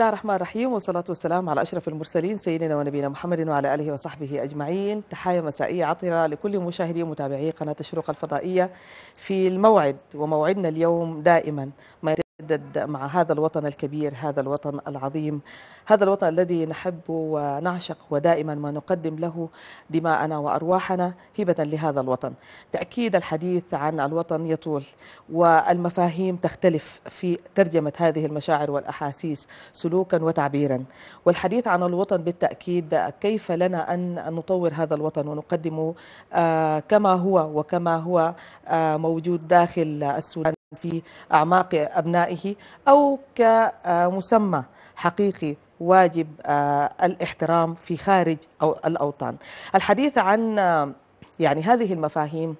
الله الرحمن الرحيم والصلاة والسلام على أشرف المرسلين سيدنا ونبينا محمد وعلى آله وصحبه أجمعين تحايا مسائية عطرة لكل مشاهدي ومتابعي قناة الشروق الفضائية في الموعد وموعدنا اليوم دائما ما نتجدد مع هذا الوطن الكبير هذا الوطن العظيم هذا الوطن الذي نحبه ونعشق ودائما ما نقدم له دماءنا وأرواحنا هبة لهذا الوطن تأكيد الحديث عن الوطن يطول والمفاهيم تختلف في ترجمة هذه المشاعر والأحاسيس سلوكا وتعبيرا والحديث عن الوطن بالتأكيد كيف لنا أن نطور هذا الوطن ونقدمه آه، كما هو وكما هو آه، موجود داخل السودان في أعماق أبنائه أو كمسمى حقيقي واجب آه، الاحترام في خارج الأوطان الحديث عن آه، يعني هذه المفاهيم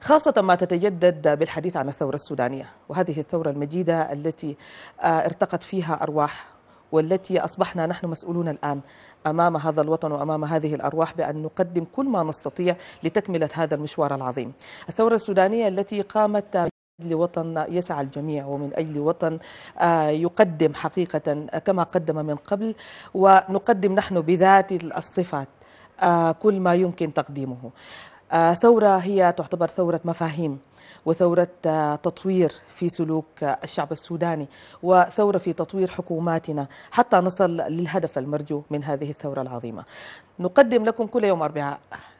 خاصة ما تتجدد بالحديث عن الثورة السودانية وهذه الثورة المجيدة التي آه، ارتقت فيها أرواح والتي أصبحنا نحن مسؤولون الآن أمام هذا الوطن وأمام هذه الأرواح بأن نقدم كل ما نستطيع لتكملة هذا المشوار العظيم الثورة السودانية التي قامت أجل وطن يسعى الجميع ومن أجل وطن آه، يقدم حقيقة آه، كما قدم من قبل ونقدم نحن بذات الصفات آه، كل ما يمكن تقديمه ثورة هي تعتبر ثورة مفاهيم وثورة تطوير في سلوك الشعب السوداني وثورة في تطوير حكوماتنا حتى نصل للهدف المرجو من هذه الثورة العظيمة نقدم لكم كل يوم أربعاء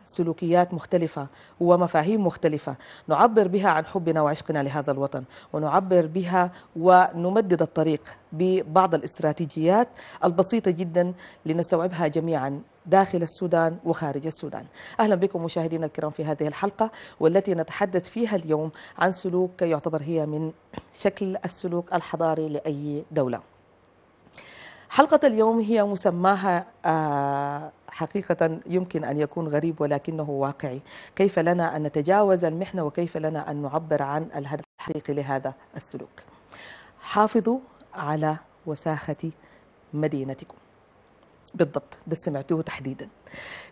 سلوكيات مختلفة ومفاهيم مختلفة نعبر بها عن حبنا وعشقنا لهذا الوطن ونعبر بها ونمدد الطريق ببعض الاستراتيجيات البسيطة جدا لنستوعبها جميعا داخل السودان وخارج السودان أهلا بكم مشاهدينا الكرام في هذه الحلقة والتي نتحدث فيها اليوم عن سلوك يعتبر هي من شكل السلوك الحضاري لأي دولة حلقة اليوم هي مسماها آه حقيقة يمكن أن يكون غريب ولكنه واقعي كيف لنا أن نتجاوز المحنة وكيف لنا أن نعبر عن الهدف الحقيقي لهذا السلوك حافظوا على وساخة مدينتكم بالضبط ده سمعتوه تحديدا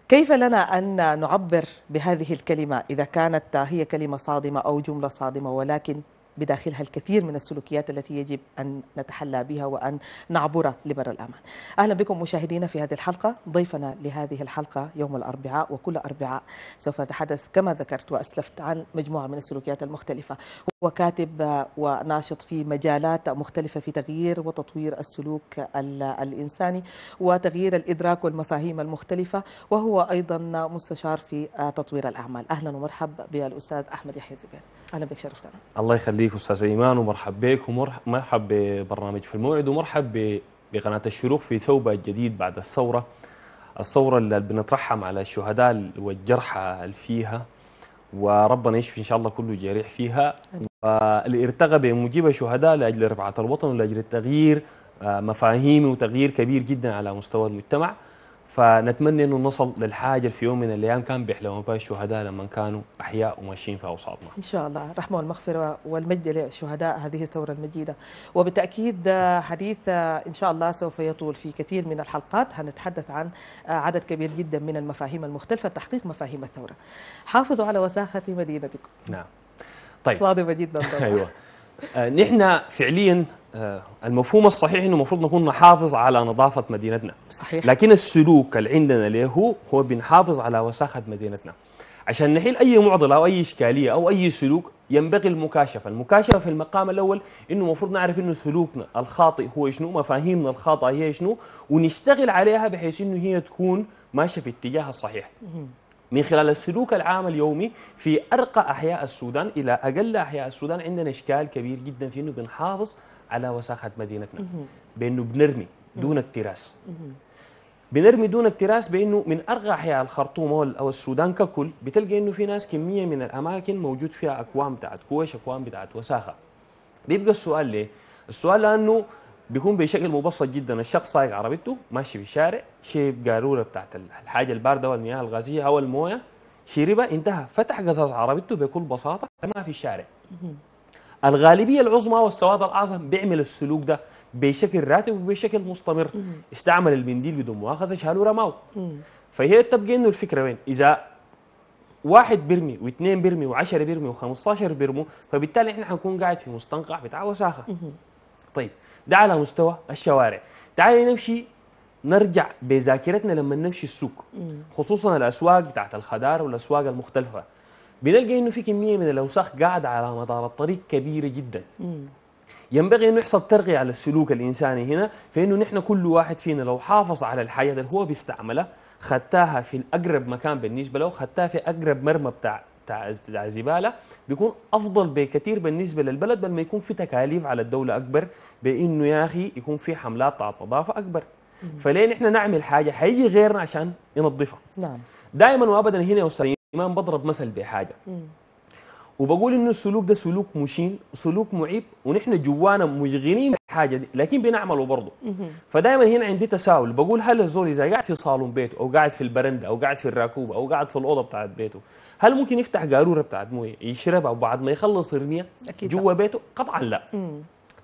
كيف لنا أن نعبر بهذه الكلمة إذا كانت هي كلمة صادمة أو جملة صادمة ولكن بداخلها الكثير من السلوكيات التي يجب أن نتحلى بها وأن نعبر لبر الأمان أهلا بكم مشاهدينا في هذه الحلقة ضيفنا لهذه الحلقة يوم الأربعاء وكل أربعاء سوف نتحدث كما ذكرت وأسلفت عن مجموعة من السلوكيات المختلفة هو كاتب وناشط في مجالات مختلفة في تغيير وتطوير السلوك الإنساني وتغيير الإدراك والمفاهيم المختلفة وهو أيضا مستشار في تطوير الأعمال أهلا ومرحبا بالأستاذ أحمد يحيى زبير اهلا بك شرفتنا الله يخليك استاذ ايمان ومرحب بك ومرحب ببرنامج في الموعد ومرحب بقناه الشروق في ثوبه جديد بعد الثوره الثوره اللي بنترحم على الشهداء والجرحى اللي فيها وربنا يشفي ان شاء الله كل جريح فيها واللي ارتقى بمجيب الشهداء لاجل رفعه الوطن ولاجل التغيير آه، مفاهيمي وتغيير كبير جدا على مستوى المجتمع فنتمنى انه نصل للحاجه في يوم من الايام كان بيحلموا بها الشهداء لما كانوا احياء وماشيين في اوساطنا. ان شاء الله الرحمه والمغفره والمجد لشهداء هذه الثوره المجيده، وبالتاكيد حديث ان شاء الله سوف يطول في كثير من الحلقات هنتحدث عن عدد كبير جدا من المفاهيم المختلفه تحقيق مفاهيم الثوره. حافظوا على وساخه مدينتكم. نعم. طيب صادمه جدا ايوه آه، نحن فعليا آه، المفهوم الصحيح انه المفروض نكون نحافظ على نظافه مدينتنا صحيح لكن السلوك اللي عندنا له هو بنحافظ على وساخه مدينتنا عشان نحل اي معضله او اي اشكاليه او اي سلوك ينبغي المكاشفه، المكاشفه في المقام الاول انه المفروض نعرف انه سلوكنا الخاطئ هو شنو، مفاهيمنا الخاطئه هي شنو، ونشتغل عليها بحيث انه هي تكون ماشيه في اتجاهها الصحيح. من خلال السلوك العام اليومي في ارقى احياء السودان الى اقل احياء السودان عندنا اشكال كبير جدا في انه بنحافظ على وساخه مدينتنا بانه بنرمي دون اكتراث بنرمي دون اكتراث بانه من ارقى احياء الخرطوم او السودان ككل بتلقى انه في ناس كميه من الاماكن موجود فيها اكوام بتاعت كوش اكوام بتاعت وساخه بيبقى السؤال ليه؟ السؤال لانه بيكون بشكل مبسط جدا الشخص سايق عربيته ماشي في الشارع شيب قاروره بتاعت الحاجه البارده والمياه الغازيه او المويه شربها انتهى فتح قزاز عربيته بكل بساطه رماها في الشارع الغالبيه العظمى والسواد الاعظم بيعمل السلوك ده بشكل راتب وبشكل مستمر استعمل المنديل بدون مؤاخذه شالوه رماه فهي تبقى انه الفكره وين اذا واحد بيرمي واثنين بيرمي و10 بيرمي و15 بيرموا فبالتالي احنا حنكون قاعد في مستنقع بتاع وساخه طيب ده على مستوى الشوارع تعالي نمشي نرجع بذاكرتنا لما نمشي السوق خصوصا الاسواق بتاعت الخضار والاسواق المختلفه بنلقى انه في كميه من الاوساخ قاعده على مدار الطريق كبيره جدا مم. ينبغي انه يحصل ترقيه على السلوك الانساني هنا فانه نحن كل واحد فينا لو حافظ على الحياه اللي هو بيستعملها خدتها في الاقرب مكان بالنسبه له خدتها في اقرب مرمى بتاع بتاع زباله بيكون افضل بكثير بالنسبه للبلد بل ما يكون في تكاليف على الدوله اكبر بانه يا اخي يكون في حملات نظافه اكبر فليه نحن نعمل حاجه حي غيرنا عشان ينظفها نعم دائما وابدا هنا يا الإمام بضرب مثل بحاجة وبقول إنه السلوك ده سلوك مشين وسلوك معيب ونحن جوانا مشغلين حاجة دي لكن بنعمله برضه فدائما هنا عندي تساؤل بقول هل الزول إذا قاعد في صالون بيته أو قاعد في البرندة أو قاعد في الراكوب أو قاعد في الأوضة بتاعت بيته هل ممكن يفتح قارورة بتاعت موية يشربها وبعد ما يخلص يرميها جوا بيته قطعا لا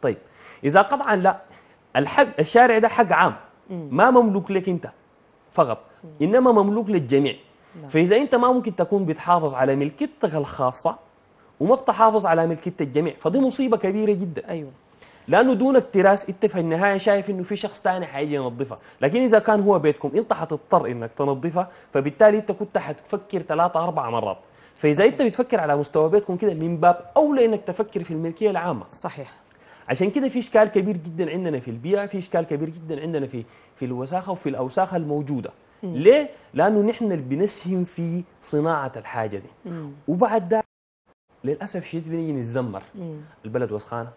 طيب إذا قطعا لا الحق الشارع ده حق عام ما مملوك لك أنت فقط إنما مملوك للجميع نعم. فإذا أنت ما ممكن تكون بتحافظ على ملكيتك الخاصة وما بتحافظ على ملكية الجميع فدي مصيبة كبيرة جدا أيوة لأنه دون التراث أنت في النهاية شايف إنه في شخص تاني حيجي ينظفها لكن إذا كان هو بيتكم أنت حتضطر إنك تنظفها فبالتالي أنت كنت حتفكر ثلاثة أربع مرات فإذا أنت بتفكر على مستوى بيتكم كده من باب أولى إنك تفكر في الملكية العامة صحيح عشان كده في اشكال كبير جدا عندنا في البيئه في اشكال كبير جدا عندنا في في الوساخه وفي الاوساخه الموجوده ليه؟ لأنه نحن اللي بنسهم في صناعة الحاجة دي وبعد ده للأسف شديد بنيجي نتذمر البلد وسخانة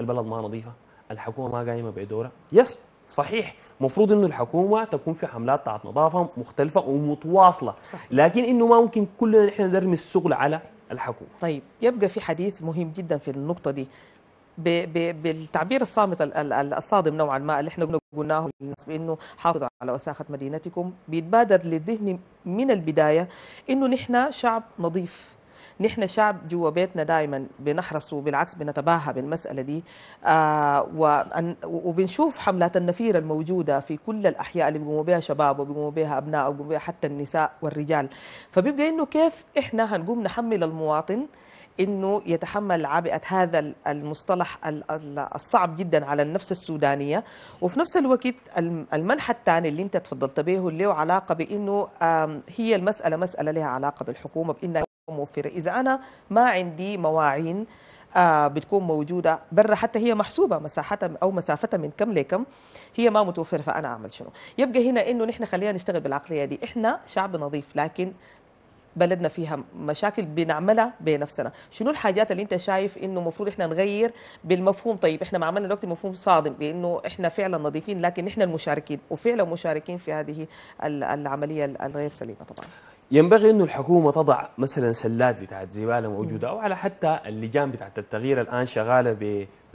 البلد ما نظيفة الحكومة ما قايمة بدورها يس صحيح المفروض انه الحكومه تكون في حملات تاعت نظافه مختلفه ومتواصله صحيح. لكن انه ما ممكن كلنا نحن نرمي الشغل على الحكومه طيب يبقى في حديث مهم جدا في النقطه دي بالتعبير الصامت الصادم نوعا ما اللي احنا قلناه للناس بانه حافظوا على وساخه مدينتكم بيتبادر للذهن من البدايه انه نحن شعب نظيف نحن شعب جوا بيتنا دائما بنحرص وبالعكس بنتباهى بالمساله دي آه وبنشوف حملات النفير الموجوده في كل الاحياء اللي بيقوموا بها شباب وبيقوموا بها ابناء وبيقوموا بها حتى النساء والرجال فبيبقى انه كيف احنا هنقوم نحمل المواطن انه يتحمل عبئه هذا المصطلح الصعب جدا على النفس السودانيه وفي نفس الوقت المنحى الثاني اللي انت تفضلت به اللي له علاقه بانه هي المساله مساله لها علاقه بالحكومه بانها موفره اذا انا ما عندي مواعين آه، بتكون موجوده برا حتى هي محسوبه مساحتها او مسافتها من كم لكم هي ما متوفره فانا اعمل شنو يبقى هنا انه نحن خلينا نشتغل بالعقليه دي احنا شعب نظيف لكن بلدنا فيها مشاكل بنعملها بنفسنا شنو الحاجات اللي انت شايف انه المفروض احنا نغير بالمفهوم طيب احنا ما عملنا دلوقتي مفهوم صادم بانه احنا فعلا نظيفين لكن احنا المشاركين وفعلا مشاركين في هذه العمليه الغير سليمه طبعا ينبغي انه الحكومه تضع مثلا سلات بتاعت زباله موجوده او على حتى اللجان بتاعت التغيير الان شغاله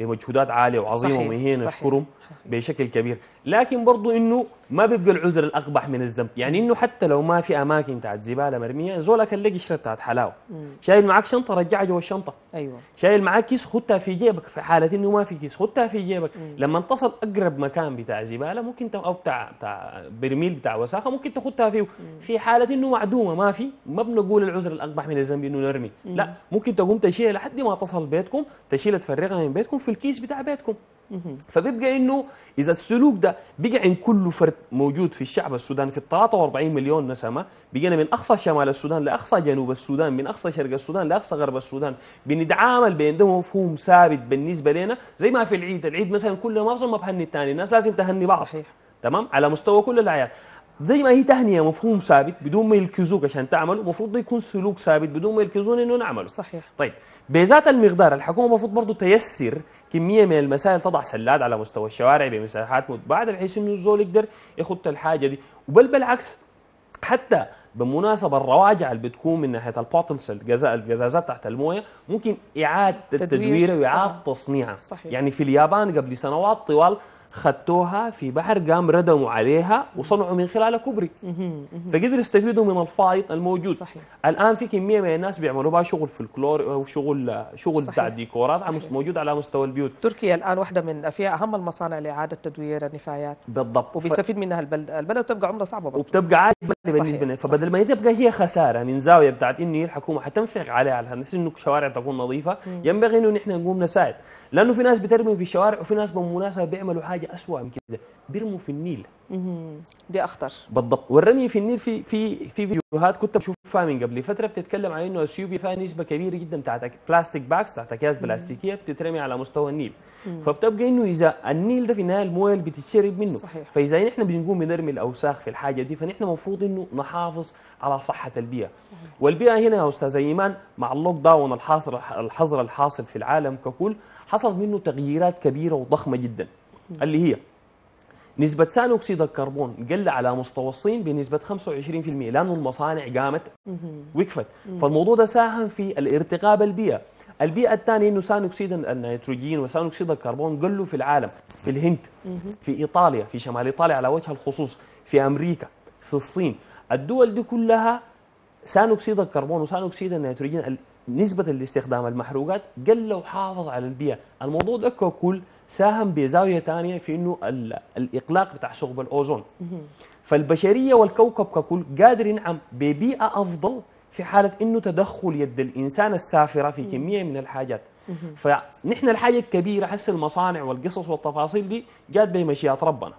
بمجهودات عاليه وعظيمه ومهينة نشكرهم بشكل كبير لكن برضو انه ما بيبقى العذر الاقبح من الذنب يعني انه حتى لو ما في اماكن بتاعت زباله مرميه زولا كان لقى قشره بتاعت حلاوه شايل معاك شنطه رجعها جوا الشنطه ايوه شايل معاك كيس خدتها في جيبك في حاله انه ما في كيس خدتها في جيبك مم. لما تصل اقرب مكان بتاع زباله ممكن او بتاع بتاع برميل بتاع وساخه ممكن تخدتها فيه مم. في حاله انه معدومه ما في ما بنقول العذر الاقبح من الذنب انه نرمي مم. لا ممكن تقوم تشيلها لحد ما تصل بيتكم تشيلها تفرغها من بيتكم في في الكيس بتاع بيتكم فبيبقى انه اذا السلوك ده بقى عند كل فرد موجود في الشعب السوداني في ال 43 مليون نسمه بقينا من اقصى شمال السودان لاقصى جنوب السودان من اقصى شرق السودان لاقصى غرب السودان بنتعامل بين ده مفهوم ثابت بالنسبه لنا زي ما في العيد العيد مثلا كل ما ما بهني الثاني الناس لازم تهني بعض صحيح تمام على مستوى كل الاعياد زي ما هي تهنية مفهوم ثابت بدون ما يلكزوك عشان تعمله المفروض ده يكون سلوك ثابت بدون ما يلكزون انه نعمله صحيح طيب بذات المقدار الحكومة المفروض برضه تيسر كمية من المسائل تضع سلاد على مستوى الشوارع بمساحات متباعدة بحيث انه الزول يقدر يخط الحاجة دي وبل بالعكس حتى بمناسبة الرواجع اللي بتكون من ناحية البوتلز القزازات تحت الموية ممكن إعادة التدوير وإعادة آه. تصنيعها صحيح. يعني في اليابان قبل سنوات طوال خدتوها في بحر قام ردموا عليها وصنعوا من خلالها كوبري فقدروا يستفيدوا من الفائض الموجود صحيح. الان في كميه من الناس بيعملوا بها شغل فلكلور او شغل شغل بتاع ديكورات على موجود على مستوى البيوت تركيا الان واحده من فيها اهم المصانع لاعاده تدوير النفايات بالضبط وبيستفيد منها البلد البلد وبتبقى عمره صعبه برضو. وبتبقى عاليه بالنسبه لنا فبدل ما تبقى هي خساره من زاويه بتاعت انه هي الحكومه حتنفق عليها على الناس انه الشوارع تكون نظيفه ينبغي انه نحن نقوم نساعد لانه في ناس بترمي في الشوارع وفي ناس بالمناسبه بيعملوا حاجه حاجه اسوء من كده بيرموا في النيل دي اخطر بالضبط والرمي في النيل في في في فيديوهات كنت بشوفها من قبل فتره بتتكلم عن انه اثيوبيا فيها نسبه كبيره جدا بتاعت بلاستيك باكس بتاعت اكياس بلاستيكيه بتترمي على مستوى النيل فبتبقى انه اذا النيل ده في النهايه المويه اللي بتتشرب منه صحيح. فاذا نحن بنقوم بنرمي الاوساخ في الحاجه دي فنحن المفروض انه نحافظ على صحه البيئه صحيح. والبيئه هنا يا استاذ ايمان مع اللوك داون الحاصل الحظر الحاصل في العالم ككل حصل منه تغييرات كبيره وضخمه جدا اللي هي نسبة ثاني أكسيد الكربون قل على مستوى الصين بنسبة 25% لأنه المصانع قامت وقفت فالموضوع ده ساهم في الارتقاء بالبيئة البيئة الثانية أنه ثاني أكسيد النيتروجين وثاني أكسيد الكربون قلوا في العالم في الهند في إيطاليا في شمال إيطاليا على وجه الخصوص في أمريكا في الصين الدول دي كلها ثاني أكسيد الكربون وثاني أكسيد النيتروجين نسبة الاستخدام المحروقات قل وحافظ على البيئة الموضوع ده ككل ساهم بزاويه ثانيه في انه الاقلاق بتاع ثقب الاوزون فالبشريه والكوكب ككل قادر ينعم ببيئه افضل في حاله انه تدخل يد الانسان السافره في كميه من الحاجات فنحن الحاجه الكبيره حس المصانع والقصص والتفاصيل دي جات بمشيئه ربنا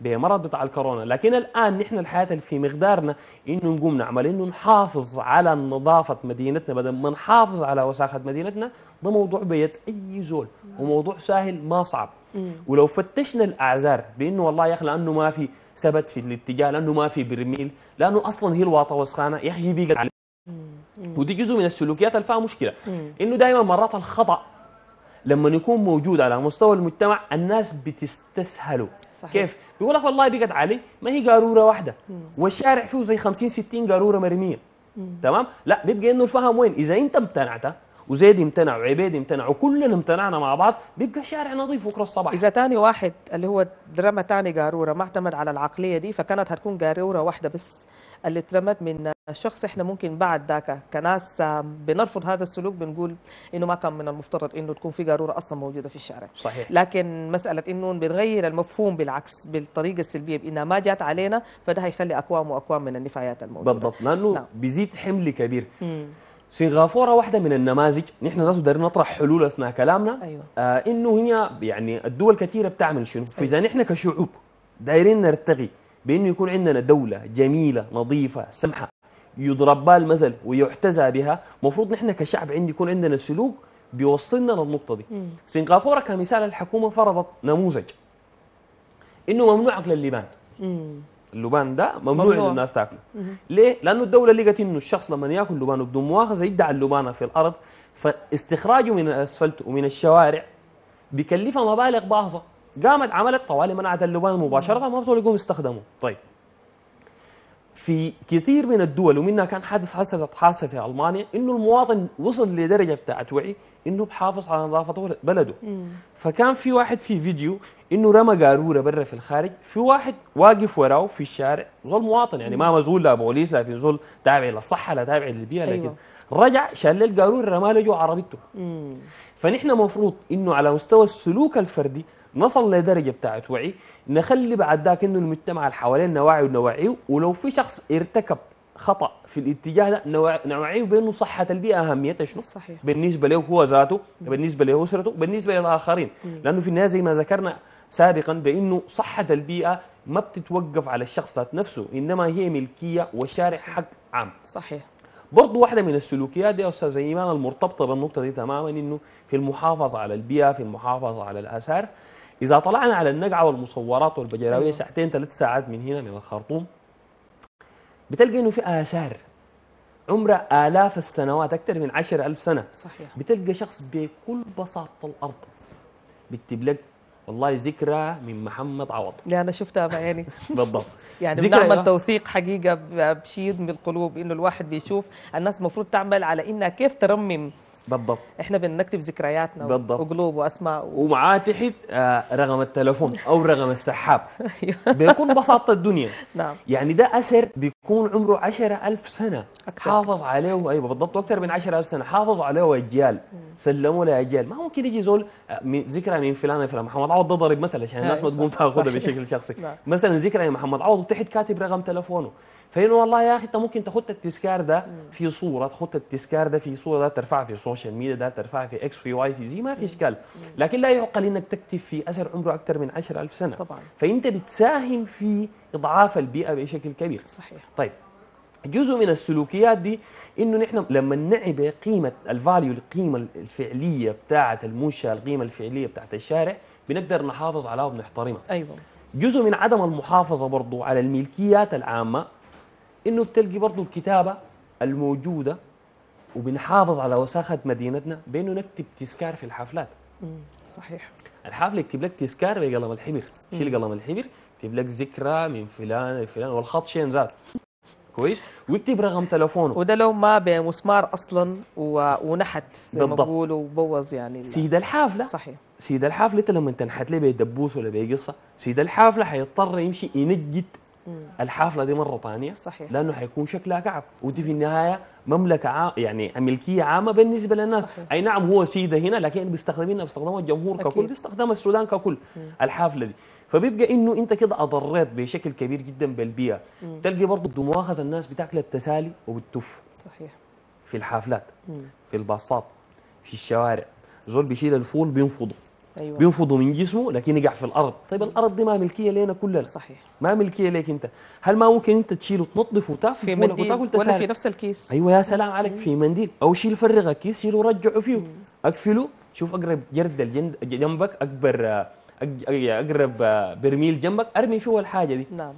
بمرض بتاع الكورونا لكن الان نحن الحياه اللي في مقدارنا انه نقوم نعمل انه نحافظ على نظافه مدينتنا بدل ما نحافظ على وساخه مدينتنا ده موضوع بيت اي زول وموضوع سهل ما صعب ولو فتشنا الاعذار بانه والله يا اخي لانه ما في ثبت في الاتجاه لانه ما في برميل لانه اصلا هي الواطه وسخانه يا اخي بيقى ودي جزء من السلوكيات اللي فيها مشكله انه دائما مرات الخطا لما يكون موجود على مستوى المجتمع الناس بتستسهله صحيح. كيف بيقول لك والله بقت علي ما هي قاروره واحده والشارع فيه زي 50 60 قاروره مرميه تمام لا بيبقى انه الفهم وين اذا انت امتنعت وزيد امتنع وعبيد امتنع وكلنا امتنعنا مع بعض بيبقى شارع نظيف بكره الصباح اذا ثاني واحد اللي هو درما ثاني قاروره ما اعتمد على العقليه دي فكانت هتكون قاروره واحده بس اللي اترمت من شخص احنا ممكن بعد ذاك كناس بنرفض هذا السلوك بنقول انه ما كان من المفترض انه تكون في قاروره اصلا موجوده في الشارع صحيح لكن مساله انه بنغير المفهوم بالعكس بالطريقه السلبيه بانها ما جات علينا فده هيخلي اكوام واكوام من النفايات الموجوده بالضبط لانه نعم. بيزيد حمل كبير مم. سنغافوره واحده من النماذج نحن ذاته دارين نطرح حلول اثناء كلامنا أيوة. آه انه هي يعني الدول كثيره بتعمل شنو فاذا أيوة. نحن كشعوب دايرين نرتقي بأنه يكون عندنا دولة جميلة نظيفة سمحة يضرب بها المثل ويحتذى بها المفروض نحن كشعب عندي يكون عندنا سلوك بيوصلنا للنقطة دي سنغافورة كمثال الحكومة فرضت نموذج انه ممنوع أكل اللبان اللبان ده ممنوع, ممنوع. للناس تاكله ليه؟ لانه الدوله لقت انه الشخص لما ياكل لبانه بدون مؤاخذه يدعى اللبانه في الارض فاستخراجه من الاسفلت ومن الشوارع بيكلفها مبالغ باهظه قامت عملت طوالي مناعه اللبان مباشره ما بزول يقوم يستخدموا طيب في كثير من الدول ومنها كان حادث حصلت حاسة في المانيا انه المواطن وصل لدرجه بتاعت وعي انه بحافظ على نظافه بلده مم. فكان في واحد في فيديو انه رمى قاروره برا في الخارج في واحد واقف وراه في الشارع ظل مواطن يعني مم. ما مزول لا بوليس لا في زول تابع للصحه لا تابع للبيئه أيوة. لكن رجع شال القاروره رمى له عربيته فنحن مفروض انه على مستوى السلوك الفردي نصل لدرجه بتاعت وعي نخلي بعد ذاك انه المجتمع اللي حوالينا واعي ونوعيه ولو في شخص ارتكب خطا في الاتجاه ده نوعيه بانه صحه البيئه اهميتها شنو؟ صحيح بالنسبه له هو ذاته بالنسبه لاسرته بالنسبه للاخرين لانه في النهايه زي ما ذكرنا سابقا بانه صحه البيئه ما بتتوقف على الشخص ذات نفسه انما هي ملكيه وشارع حق عام صحيح برضو واحدة من السلوكيات دي يا أستاذ إيمان المرتبطة بالنقطة دي تماما إنه في المحافظة على البيئة في المحافظة على الآثار إذا طلعنا على النقعة والمصورات والبجلاوية أيوة. ساعتين ثلاث ساعات من هنا من الخرطوم بتلقى إنه في آثار عمرها آلاف السنوات أكثر من عشر ألف سنة صحيح. بتلقى شخص بكل بساطة الأرض بيكتب لك والله ذكرى من محمد عوض لا أنا شفتها بعيني بالضبط يعني بنعمل توثيق حقيقة بشيد من القلوب إنه الواحد بيشوف الناس المفروض تعمل على إنها كيف ترمم بالضبط احنا بنكتب ذكرياتنا بالضبط وقلوب واسماء و... ومعاه تحت آه، رقم التلفون او رقم السحاب أيوه. بيكون بساطه الدنيا نعم يعني ده اثر بيكون عمره 10000 سنه أكثر. حافظ عليه ايوه بالضبط اكثر من 10000 سنه حافظ عليه اجيال سلموا له اجيال ما ممكن يجي زول آه، ذكرى من فلان فلان محمد عوض ضرب مثلا عشان الناس ما أيوه، تقوم تاخذها بشكل شخصي نعم. مثلا ذكرى محمد عوض وتحت كاتب رقم تلفونه فين والله يا اخي انت ممكن تاخذ التذكار ده في صوره تاخذ التذكار ده في صوره ده ترفعها في صوره السوشيال ميديا ده ترفعها في اكس في واي في زي ما في اشكال لكن لا يعقل انك تكتب في اثر عمره اكثر من 10000 سنه طبعا فانت بتساهم في اضعاف البيئه بشكل كبير صحيح طيب جزء من السلوكيات دي انه نحن لما نعي بقيمه الفاليو القيمه الفعليه بتاعه المنشاه القيمه الفعليه بتاعه الشارع بنقدر نحافظ عليها وبنحترمها ايوه جزء من عدم المحافظه برضه على الملكيات العامه انه بتلقي برضه الكتابه الموجوده وبنحافظ على وساخه مدينتنا بانه نكتب تذكار في الحفلات صحيح الحفله يكتب لك تذكار بقلم الحبر شيل قلم الحبر يكتب لك ذكرى من فلان لفلان والخط شين زاد كويس ويكتب رقم تلفونه وده لو ما بمسمار اصلا و... ونحت زي بالضبط. ما بيقولوا وبوظ يعني سيد الحافله صحيح سيد الحافله انت لما تنحت لي بدبوس ولا بقصه سيد الحافله حيضطر يمشي ينجد الحافله دي مره ثانيه صحيح لانه حيكون شكلها كعب ودي في النهايه مملكه عام يعني ملكيه عامه بالنسبه للناس صحيح. اي نعم هو سيده هنا لكن بيستخدمينها بيستخدمها الجمهور أكيد. ككل بيستخدم السودان ككل مم. الحافله دي فبيبقى انه انت كده اضريت بشكل كبير جدا بالبيئه مم. تلقي برضه مؤاخذه الناس بتاكل التسالي وبتف صحيح في الحافلات مم. في الباصات في الشوارع زول بيشيل الفول بينفضه أيوة. بينفضوا من جسمه لكن يقع في الارض طيب الارض دي ما ملكيه لينا كلنا صحيح ما ملكيه ليك انت هل ما ممكن انت تشيله وتنظف وتاكل في منديل وتاكل ولا في نفس الكيس ايوه يا سلام عليك في منديل او شيل فرغ الكيس شيله ورجعه فيه اقفله شوف اقرب جرد جنبك اكبر اقرب برميل جنبك ارمي فيه الحاجه دي نعم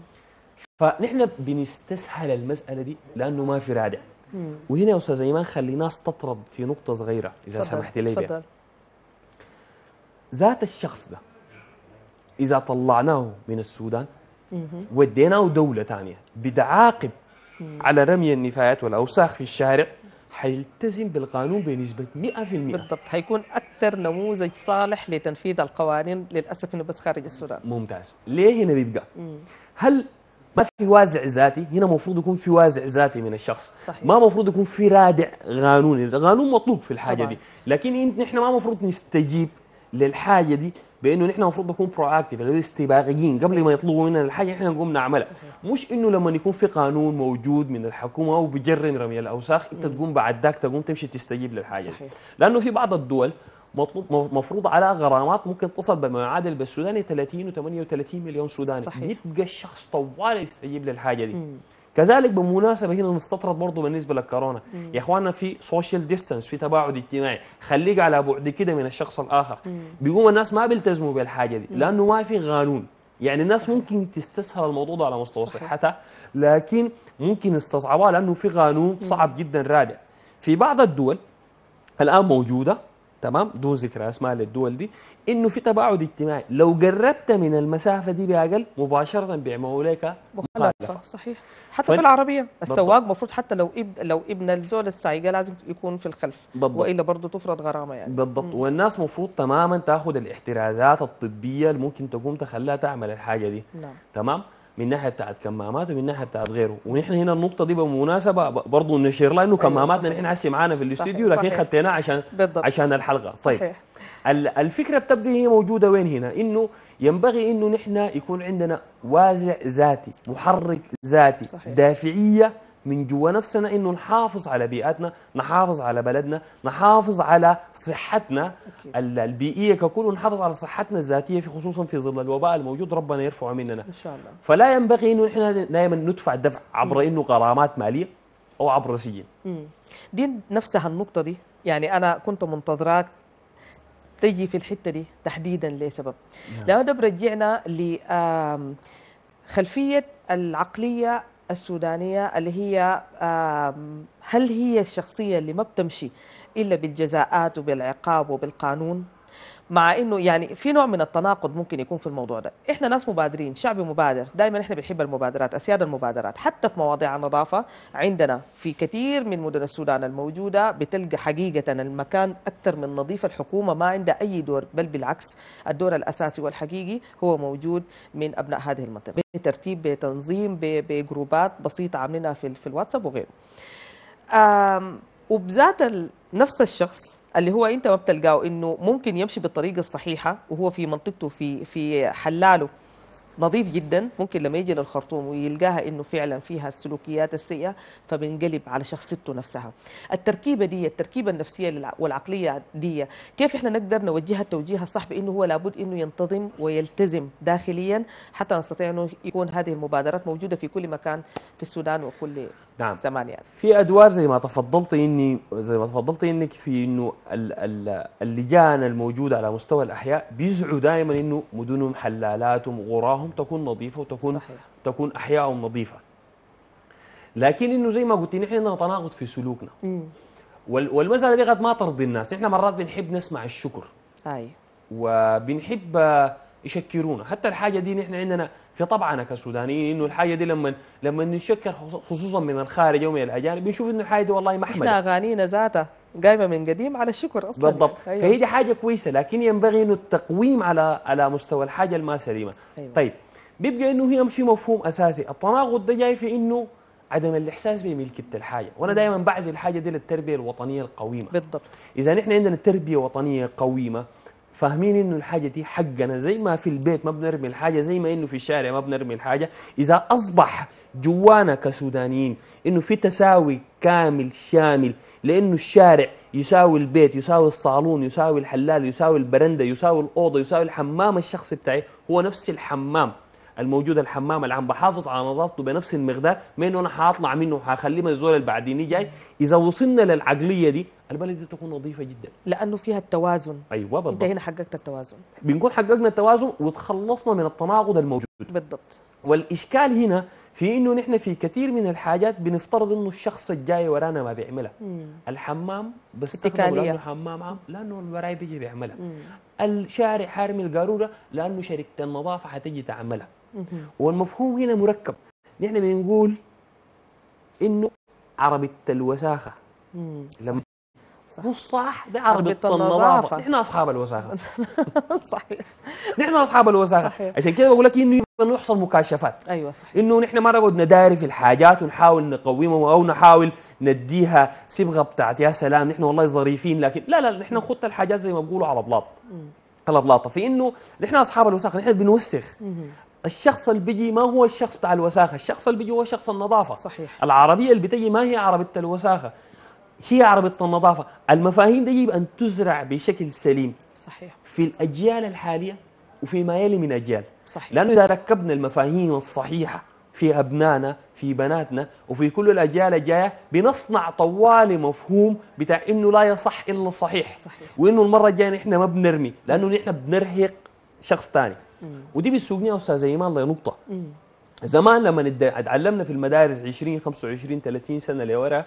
فنحن بنستسهل المساله دي لانه ما في رادع وهنا يا استاذ ايمان خلي ناس تطرب في نقطه صغيره اذا سمحت لي فضل. ذات الشخص ده اذا طلعناه من السودان وديناه دوله ثانيه بتعاقب على رمي النفايات والاوساخ في الشارع حيلتزم بالقانون بنسبة 100% بالضبط حيكون أكثر نموذج صالح لتنفيذ القوانين للأسف إنه بس خارج السودان ممتاز ليه هنا بيبقى؟ هل ما في وازع ذاتي هنا المفروض يكون في وازع ذاتي من الشخص صحيح. ما المفروض يكون في رادع قانوني القانون مطلوب في الحاجة طبعا. دي لكن نحن ما المفروض نستجيب للحاجه دي بانه نحن المفروض نكون برو اكتف استباقيين قبل ما يطلبوا مننا الحاجه نحن نقوم نعملها صحيح. مش انه لما يكون في قانون موجود من الحكومه او بجرن رمي الاوساخ انت تقوم بعد ذاك تقوم تمشي تستجيب للحاجه صحيح. لانه في بعض الدول مطلوب مفروض على غرامات ممكن تصل بما يعادل بالسوداني 30 و 38 مليون سوداني صحيح. يبقى الشخص طوال يستجيب للحاجه دي مم. كذلك بالمناسبه هنا نستطرد برضه بالنسبه للكورونا يا اخوانا في سوشيال ديستانس في تباعد اجتماعي خليك على بعد كده من الشخص الاخر بيقوم الناس ما بيلتزموا بالحاجه دي لانه ما في قانون يعني الناس صحيح. ممكن تستسهل الموضوع ده على مستوى صحتها لكن ممكن استصعبها لانه في قانون صعب جدا رادع في بعض الدول الان موجوده تمام دون ذكر اسماء للدول دي انه في تباعد اجتماعي لو قربت من المسافه دي باقل مباشره بيعملوا لك مخالفه صحيح حتى ف... في العربيه السواق المفروض حتى لو اب... لو ابن الزول السايقه لازم يكون في الخلف بالضبط. والا برضه تفرض غرامه يعني بالضبط مم. والناس المفروض تماما تاخذ الاحترازات الطبيه اللي ممكن تقوم تخليها تعمل الحاجه دي نعم. تمام من ناحيه بتاعت كمامات ومن ناحيه بتاعت غيره ونحن هنا النقطه دي بالمناسبه برضه نشير لها انه أيوة، كماماتنا نحن هسه معانا في الاستوديو لكن خدتناها عشان بالضبط. عشان الحلقه طيب صحيح. الفكره بتبدي هي موجوده وين هنا انه ينبغي انه نحن يكون عندنا وازع ذاتي محرك ذاتي صحيح. دافعيه من جوا نفسنا انه نحافظ على بيئاتنا نحافظ على بلدنا نحافظ على صحتنا البيئيه ككل ونحافظ على صحتنا الذاتيه في خصوصا في ظل الوباء الموجود ربنا يرفعه مننا ان شاء الله فلا ينبغي انه نحن دائما ندفع دفع عبر انه غرامات ماليه او عبر سجن دي نفسها النقطه دي يعني انا كنت منتظراك تجي في الحته دي تحديدا لسبب نعم. لو ده برجعنا ل خلفيه العقليه السودانية اللي هي هل هي الشخصية اللي ما بتمشي إلا بالجزاءات وبالعقاب وبالقانون مع انه يعني في نوع من التناقض ممكن يكون في الموضوع ده احنا ناس مبادرين شعب مبادر دائما احنا بنحب المبادرات اسياد المبادرات حتى في مواضيع النظافه عندنا في كثير من مدن السودان الموجوده بتلقى حقيقه المكان اكثر من نظيف الحكومه ما عندها اي دور بل بالعكس الدور الاساسي والحقيقي هو موجود من ابناء هذه المنطقه بترتيب بتنظيم بجروبات بسيطه عاملينها في الواتساب وغيره وبذات نفس الشخص اللي هو انت ما بتلقاه انه ممكن يمشي بالطريق الصحيحه وهو في منطقته في في حلاله نظيف جدا ممكن لما يجي للخرطوم ويلقاها انه فعلا فيها السلوكيات السيئه فبنقلب على شخصيته نفسها التركيبه دي التركيبه النفسيه والعقليه دي كيف احنا نقدر نوجهها التوجيه الصح بانه هو لابد انه ينتظم ويلتزم داخليا حتى نستطيع انه يكون هذه المبادرات موجوده في كل مكان في السودان وكل نعم. زمان يعني في ادوار زي ما تفضلتي اني زي ما تفضلتي انك في انه اللجان الموجوده على مستوى الاحياء بيزعوا دائما انه مدنهم حلالاتهم غراهم بتاعهم تكون نظيفه وتكون صحيح. تكون احيائهم نظيفه لكن انه زي ما قلت نحن عندنا تناقض في سلوكنا والمساله دي قد ما ترضي الناس نحن مرات بنحب نسمع الشكر اي وبنحب يشكرونا حتى الحاجه دي نحن عندنا في طبعنا كسودانيين انه الحاجه دي لما لما نشكر خصوصا من الخارج ومن الاجانب بنشوف انه الحاجه دي والله محمله احنا اغانينا ذاتها قايمه من قديم على الشكر اصلا بالضبط أيوة. فهي دي حاجه كويسه لكن ينبغي انه التقويم على على مستوى الحاجه الما سليمه أيوة. طيب بيبقى انه هي في مفهوم اساسي التناقض ده جاي في انه عدم الاحساس بملكيه الحاجه وانا دائما بعزي الحاجه دي للتربيه الوطنيه القويمه بالضبط اذا نحن عندنا تربيه وطنيه قويمه فاهمين انه الحاجه دي حقنا زي ما في البيت ما بنرمي الحاجه زي ما انه في الشارع ما بنرمي الحاجه اذا اصبح جوانا كسودانيين انه في تساوي كامل شامل لانه الشارع يساوي البيت يساوي الصالون يساوي الحلال يساوي البرندة يساوي الأوضة يساوي الحمام الشخصي بتاعي هو نفس الحمام الموجود الحمام اللي عم بحافظ على نظافته بنفس المقدار من انه انا حاطلع منه وحخليه من الزول اللي بعديني جاي اذا وصلنا للعقليه دي البلد دي تكون نظيفه جدا لانه فيها التوازن ايوه بالضبط انت هنا حققت التوازن بنكون حققنا التوازن وتخلصنا من التناقض الموجود بالضبط والإشكال هنا في إنه نحن في كثير من الحاجات بنفترض إنه الشخص الجاي ورانا ما بيعملها مم. الحمام بستخدمه لأنه حمام عام لأنه الوراي بيجي بيعملها الشارع حارم القارورة لأنه شركة النظافة حتجي تعملها مم. والمفهوم هنا مركب نحن بنقول إنه عربة الوساخة مم. لما صح مش صح ده عربة النظافة نحن أصحاب الوساخة صحيح نحن أصحاب الوساخة صحيح. عشان كده بقول لك إنه انه يحصل مكاشفات ايوه صح. انه نحن ما نقعد نداري في الحاجات ونحاول نقومها او نحاول نديها صبغه بتاعت يا سلام نحن والله ظريفين لكن لا لا نحن نخط الحاجات زي ما بقولوا على بلاط على بلاطه فانه نحن اصحاب الوساخه نحن بنوسخ الشخص اللي بيجي ما هو الشخص بتاع الوساخه الشخص اللي بيجي هو شخص النظافه صحيح العربيه اللي بتجي ما هي عربيه الوساخه هي عربيه النظافه المفاهيم دي يجب ان تزرع بشكل سليم صحيح في الاجيال الحاليه وفيما يلي من اجيال صحيح. لأنه إذا ركبنا المفاهيم الصحيحة في أبنائنا في بناتنا وفي كل الأجيال الجاية بنصنع طوال مفهوم بتاع إنه لا يصح إلا الصحيح صحيح. وإنه المرة الجاية نحن ما بنرمي لأنه نحن بنرهق شخص ثاني ودي بتسوقني يا أستاذ إيمان ينطه زمان لما اتعلمنا في المدارس 20 25 30 سنة لورا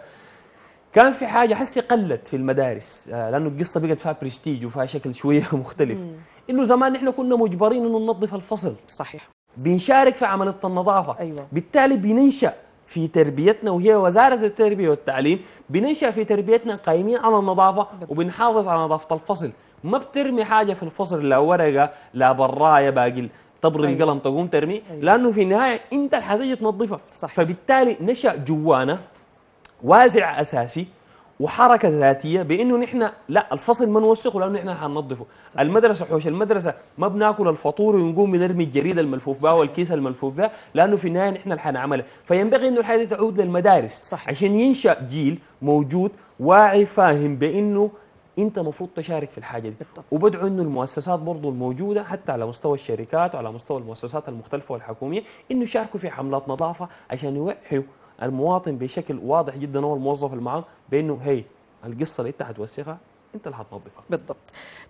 كان في حاجة حسي قلت في المدارس آه، لأنه القصة بقت فيها برستيج وفيها شكل شوية مختلف مم. انه زمان نحن كنا مجبرين انه ننظف الفصل صحيح بنشارك في عمليه النظافه أيوة. بالتالي بننشا في تربيتنا وهي وزاره التربيه والتعليم بننشا في تربيتنا قائمين على النظافه وبنحافظ على نظافه الفصل ما بترمي حاجه في الفصل لا ورقه لا برايه باقي تبر أيوة. القلم تقوم ترمي أيوة. لانه في النهايه انت اللي حتيجي تنظفها فبالتالي نشا جوانا وازع اساسي وحركه ذاتيه بانه نحن لا الفصل ما نوسخه لانه نحن حننظفه المدرسه حوش المدرسه ما بناكل الفطور ونقوم بنرمي الجريده الملفوف بها والكيس الملفوف بها لانه في النهايه نحن الحين حنعملها فينبغي انه الحياة تعود للمدارس صح. عشان ينشا جيل موجود واعي فاهم بانه انت المفروض تشارك في الحاجه دي وبدعو انه المؤسسات برضه الموجوده حتى على مستوى الشركات وعلى مستوى المؤسسات المختلفه والحكوميه انه يشاركوا في حملات نظافه عشان يوعوا المواطن بشكل واضح جدا هو الموظف اللي معاه بانه هي القصه اللي انت هتوسخها انت اللي حتنظفها بالضبط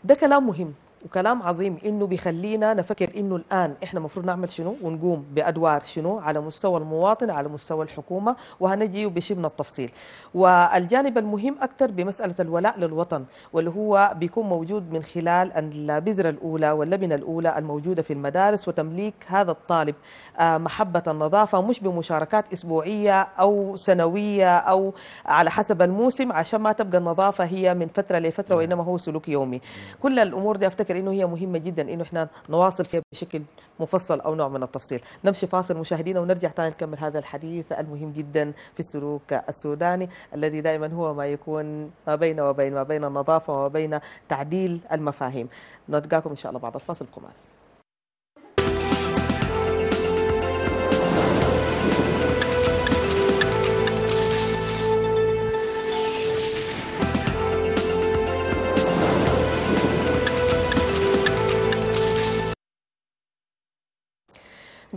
ده كلام مهم وكلام عظيم انه بيخلينا نفكر انه الان احنا المفروض نعمل شنو ونقوم بادوار شنو على مستوى المواطن على مستوى الحكومه وهنجي من التفصيل والجانب المهم اكثر بمساله الولاء للوطن واللي هو بيكون موجود من خلال البذره الاولى واللبنه الاولى الموجوده في المدارس وتمليك هذا الطالب آه، محبه النظافه مش بمشاركات اسبوعيه او سنويه او على حسب الموسم عشان ما تبقى النظافه هي من فتره لفتره وانما هو سلوك يومي كل الامور دي افتكر افتكر انه هي مهمه جدا انه احنا نواصل فيها بشكل مفصل او نوع من التفصيل نمشي فاصل مشاهدينا ونرجع ثاني نكمل هذا الحديث المهم جدا في السلوك السوداني الذي دائما هو ما يكون ما بين وبين ما بين النظافه وما بين تعديل المفاهيم نلقاكم ان شاء الله بعد الفاصل قمار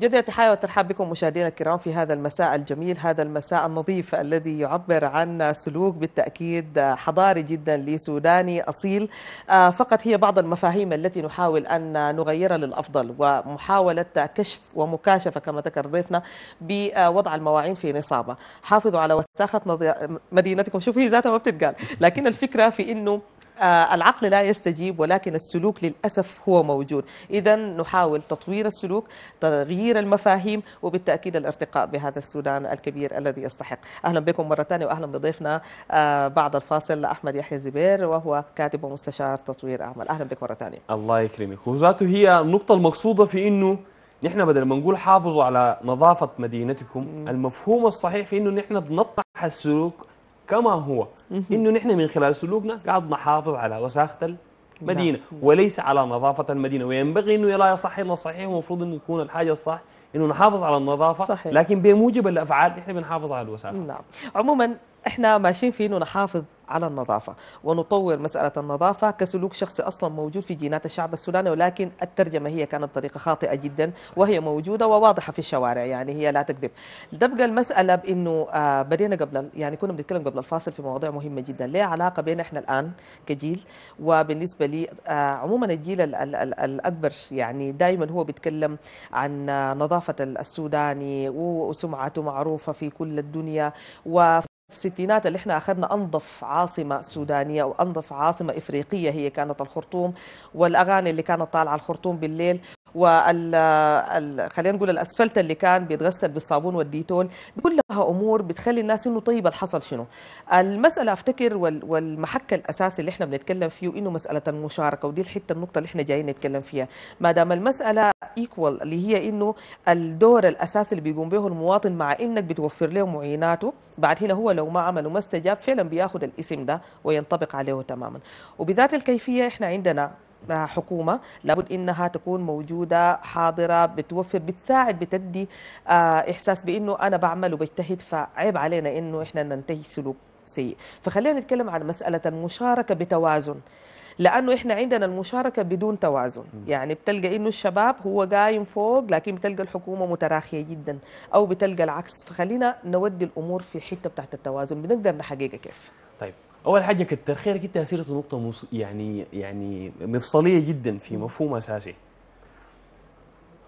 جد تحية وترحاب بكم مشاهدينا الكرام في هذا المساء الجميل هذا المساء النظيف الذي يعبر عن سلوك بالتأكيد حضاري جدا لسوداني أصيل آه، فقط هي بعض المفاهيم التي نحاول أن نغيرها للأفضل ومحاولة كشف ومكاشفة كما ذكر ضيفنا بوضع المواعين في نصابة حافظوا على وساخة مدينتكم شوفوا هي ذاتها ما بتتقال لكن الفكرة في أنه آه، العقل لا يستجيب ولكن السلوك للأسف هو موجود إذا نحاول تطوير السلوك تغيير المفاهيم وبالتأكيد الارتقاء بهذا السودان الكبير الذي يستحق أهلا بكم مرة ثانية وأهلا بضيفنا آه، بعد الفاصل أحمد يحيى زبير وهو كاتب ومستشار تطوير أعمال أهلا بك مرة ثانية الله يكرمك وذاته هي النقطة المقصودة في أنه نحن بدل ما نقول حافظوا على نظافة مدينتكم المفهوم الصحيح في أنه نحن نطرح السلوك كما هو انه نحن من خلال سلوكنا قاعد نحافظ على وساخه المدينه نعم. وليس على نظافه المدينه وينبغي انه لا يصح الا الصحيح ومفروض انه يكون الحاجه الصح انه نحافظ على النظافه صحيح. لكن بموجب الافعال احنا بنحافظ على الوساخه نعم عموما احنا ماشيين فيه انه نحافظ على النظافه ونطور مساله النظافه كسلوك شخصي اصلا موجود في جينات الشعب السوداني ولكن الترجمه هي كانت بطريقه خاطئه جدا وهي موجوده وواضحه في الشوارع يعني هي لا تكذب تبقى المساله بانه آه، بدينا قبل يعني كنا بنتكلم قبل الفاصل في مواضيع مهمه جدا ليه علاقه بين احنا الان كجيل وبالنسبه لي آه، عموما الجيل الاكبر يعني دائما هو بيتكلم عن نظافه السوداني وسمعته معروفه في كل الدنيا و الستينات اللي احنا اخذنا انظف عاصمه سودانيه وانظف عاصمه افريقيه هي كانت الخرطوم والاغاني اللي كانت طالعه الخرطوم بالليل وال خلينا نقول الاسفلت اللي كان بيتغسل بالصابون والديتول كلها امور بتخلي الناس انه طيب الحصل شنو المساله افتكر والمحك الاساسي اللي احنا بنتكلم فيه انه مساله المشاركه ودي الحته النقطه اللي احنا جايين نتكلم فيها ما دام المساله ايكوال اللي هي انه الدور الاساسي اللي بيقوم به المواطن مع انك بتوفر له معيناته بعد هنا هو لو ما عمل وما استجاب فعلا بياخذ الاسم ده وينطبق عليه تماما وبذات الكيفيه احنا عندنا حكومه لابد انها تكون موجوده حاضره بتوفر بتساعد بتدي آه، احساس بانه انا بعمل وبجتهد فعيب علينا انه احنا ننتهي سلوك سيء فخلينا نتكلم عن مساله المشاركه بتوازن لانه احنا عندنا المشاركه بدون توازن يعني بتلقى انه الشباب هو قايم فوق لكن بتلقى الحكومه متراخيه جدا او بتلقى العكس فخلينا نودي الامور في حته بتاعت التوازن بنقدر نحققها كيف طيب اول حاجه كتر خيرك انت سيرته نقطه مص... يعني يعني مفصليه جدا في مفهوم اساسي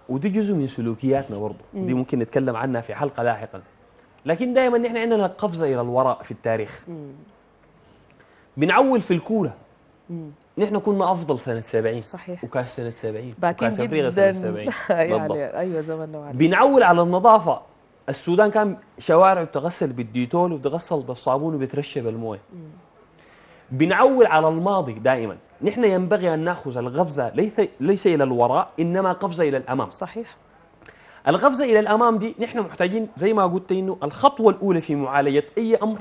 ودي جزء من سلوكياتنا برضه دي ممكن نتكلم عنها في حلقه لاحقا لكن دائما نحن عندنا قفزه الى الوراء في التاريخ بنعول في الكوره نحن كنا افضل سنه 70 صحيح وكاس سنه 70 وكاس افريقيا سنه 70 يعني ايوه زمن نوعا بنعول على النظافه السودان كان شوارعه بتغسل بالديتول وبتغسل بالصابون وبترشى بالمويه بنعول على الماضي دائما نحن ينبغي أن نأخذ الغفزة ليس ليس إلى الوراء إنما قفزة إلى الأمام صحيح الغفزة إلى الأمام دي نحن محتاجين زي ما قلت إنه الخطوة الأولى في معالجة أي أمر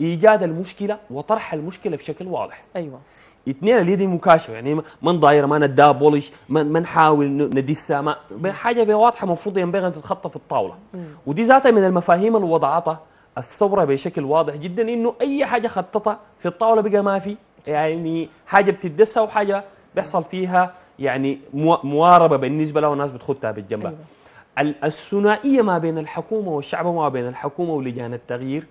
إيجاد المشكلة وطرح المشكلة بشكل واضح أيوة اثنين اللي دي مكاشفه يعني ما نضاير ما ندابولش ما ما نحاول ندسها ما حاجه واضحه المفروض ينبغي ان تتخطى في الطاوله ودي ذاتها من المفاهيم الوضعاتها الثوره بشكل واضح جدا انه اي حاجه خططها في الطاوله بقى ما في يعني حاجه بتدسها وحاجه بيحصل فيها يعني مواربه بالنسبه له وناس بتخدها بالجنب أيوة. الثنائيه ما بين الحكومه والشعب وما بين الحكومه ولجان التغيير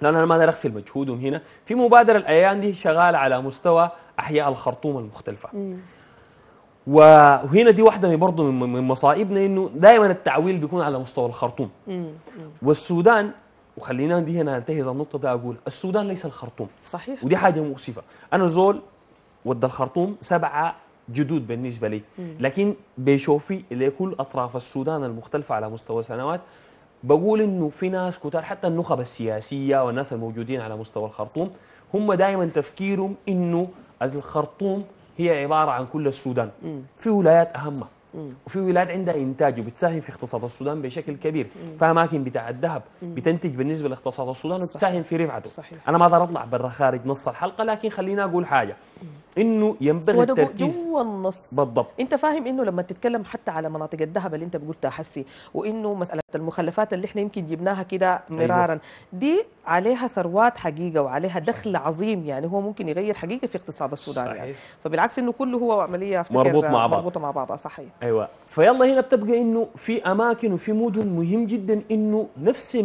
لان انا ما اقدر اغفل مجهودهم هنا في مبادره الايام دي شغاله على مستوى احياء الخرطوم المختلفه م. وهنا دي واحده من برضه من مصائبنا انه دائما التعويل بيكون على مستوى الخرطوم م. والسودان وخلينا دي هنا انتهز النقطه دي اقول السودان ليس الخرطوم صحيح ودي حاجه مؤسفه انا زول ود الخرطوم سبعه جدود بالنسبه لي لكن بشوفي لكل اطراف السودان المختلفه على مستوى سنوات بقول انه في ناس كتار حتى النخب السياسيه والناس الموجودين على مستوى الخرطوم هم دائما تفكيرهم انه الخرطوم هي عباره عن كل السودان في ولايات اهمها وفي ولايات عندها انتاج وبتساهم في اقتصاد السودان بشكل كبير في اماكن بتاع الذهب بتنتج بالنسبه لاقتصاد السودان وبتساهم في رفعته صحيح. انا ما اقدر اطلع برا خارج نص الحلقه لكن خليني اقول حاجه انه ينبغي التركيز جوه النص بالضبط انت فاهم انه لما تتكلم حتى على مناطق الذهب اللي انت قلتها حسي وانه مساله المخلفات اللي احنا يمكن جبناها كده أيوة. مرارا أيوة. دي عليها ثروات حقيقه وعليها دخل عظيم يعني هو ممكن يغير حقيقه في اقتصاد السودان يعني. صحيح. يعني فبالعكس انه كله هو عمليه مربوط مع بعض مربوطه مع بعضها صحيح ايوه فيلا هنا بتبقى انه في اماكن وفي مدن مهم جدا انه نفس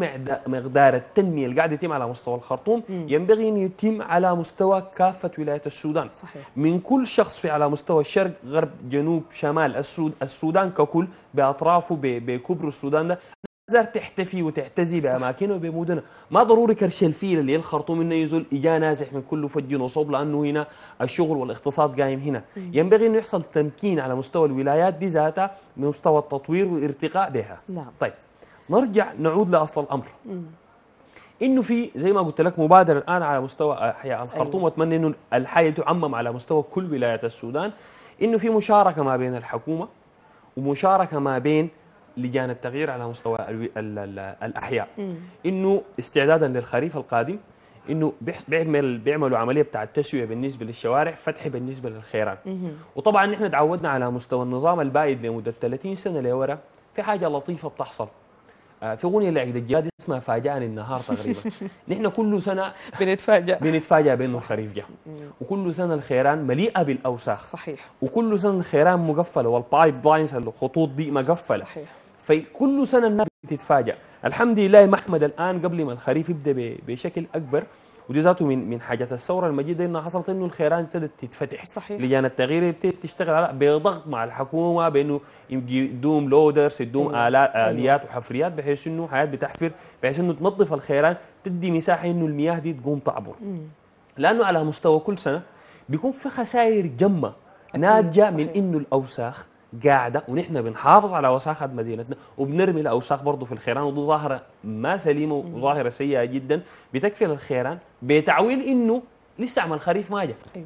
مقدار التنميه اللي قاعده يتم على مستوى الخرطوم م. ينبغي ان يتم على مستوى كافه ولايات السودان صحيح من كل شخص في على مستوى الشرق غرب جنوب شمال السود السودان ككل باطرافه بكبر السودان ده زال تحتفي وتعتزي باماكنه وبمدنه ما ضروري كرش الفيل اللي الخرطوم انه يزول اجا نازح من كل فج وصوب لانه هنا الشغل والاقتصاد قايم هنا إيه. ينبغي انه يحصل تمكين على مستوى الولايات دي ذاتها من مستوى التطوير والارتقاء بها نعم. طيب نرجع نعود لاصل الامر إيه. انه في زي ما قلت لك مبادره الان على مستوى احياء الخرطوم أيوة. واتمنى انه الحاجه تعمم على مستوى كل ولايات السودان انه في مشاركه ما بين الحكومه ومشاركه ما بين لجان التغيير على مستوى الـ الـ الـ الاحياء انه استعدادا للخريف القادم انه بيعمل بيعملوا عمليه بتاع التسويه بالنسبه للشوارع فتح بالنسبه للخيران وطبعا نحن تعودنا على مستوى النظام البايد لمده 30 سنه لورا في حاجه لطيفه بتحصل في اغنيه لعيد الجهاد اسمها فاجاني النهار تقريبا نحن كل سنه بنتفاجئ بنتفاجئ بانه الخريف جاء وكل سنه الخيران مليئه بالاوساخ صحيح وكل سنه الخيران مقفله والبايب لاينز الخطوط دي مقفله صحيح فكل سنه الناس بتتفاجئ الحمد لله محمد الان قبل ما الخريف يبدا بشكل اكبر ودي ذاته من من حاجات الثوره المجيده انها حصلت انه الخيران ابتدت تتفتح صحيح لجان التغيير ابتدت تشتغل على بضغط مع الحكومه بانه يدوم لودرز يدوم أيوة. الات أيوة. اليات وحفريات بحيث انه حياه بتحفر بحيث انه تنظف الخيران تدي مساحه انه المياه دي تقوم تعبر لانه على مستوى كل سنه بيكون في خسائر جمه ناتجه من انه الاوساخ قاعده ونحن بنحافظ على وساخه مدينتنا وبنرمي الاوساخ برضه في الخيران ودي ظاهره ما سليمه وظاهره سيئه جدا بتكفي الخيران بتعويل انه لسه عمل خريف ما جاء أيوة.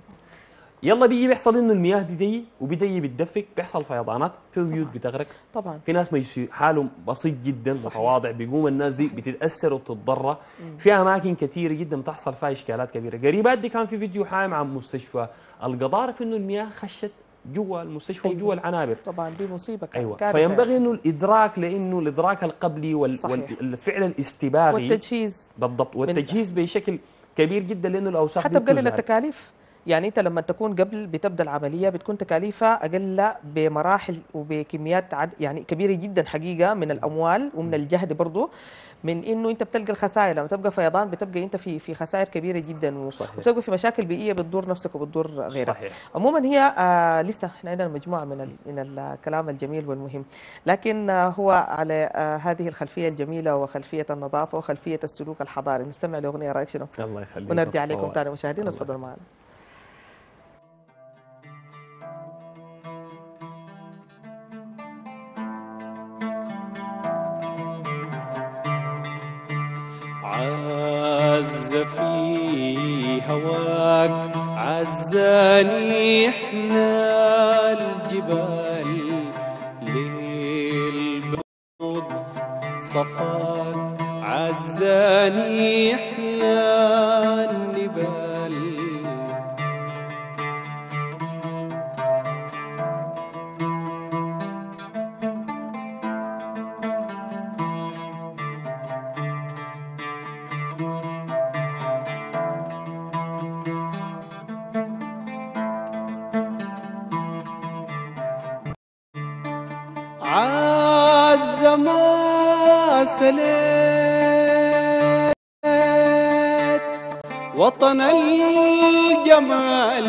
يلا بيجي بيحصل انه المياه دي دي وبدي بتدفك بيحصل فيضانات في بيوت بتغرق طبعا في ناس ميسي حالهم بسيط جدا متواضع بيقوم الناس دي بتتاثر وبتتضرر في اماكن كثيره جدا بتحصل فيها اشكالات كبيره قريبات دي كان في فيديو حايم عن مستشفى القضاره في انه المياه خشت جوا المستشفى أيوة. وجوا العنابر طبعا دي مصيبه أيوة. فينبغي انه الادراك لانه الادراك القبلي وال... والفعل الاستباغي والتجهيز بالضبط والتجهيز بشكل كبير جدا لانه الاوساخ حتى بقلل التكاليف يعني انت لما تكون قبل بتبدا العمليه بتكون تكاليفها اقل بمراحل وبكميات عد يعني كبيره جدا حقيقه من الاموال ومن الجهد برضه من انه انت بتلقى الخسائر لما تبقى فيضان بتبقى انت في في خسائر كبيره جدا صحيح. وبتبقى في مشاكل بيئيه بتضر نفسك وبتضر غيرك صحيح. عموما هي آه لسه احنا عندنا مجموعه من من الكلام الجميل والمهم لكن آه هو على آه هذه الخلفيه الجميله وخلفيه النظافه وخلفيه السلوك الحضاري نستمع لاغنيه رايك شنو الله يخليك ونرجع لكم ثاني مشاهدينا تفضلوا معنا عز في هواك عزاني احنا الجبال برد صفاك عزاني احنا النبال وطن الجمال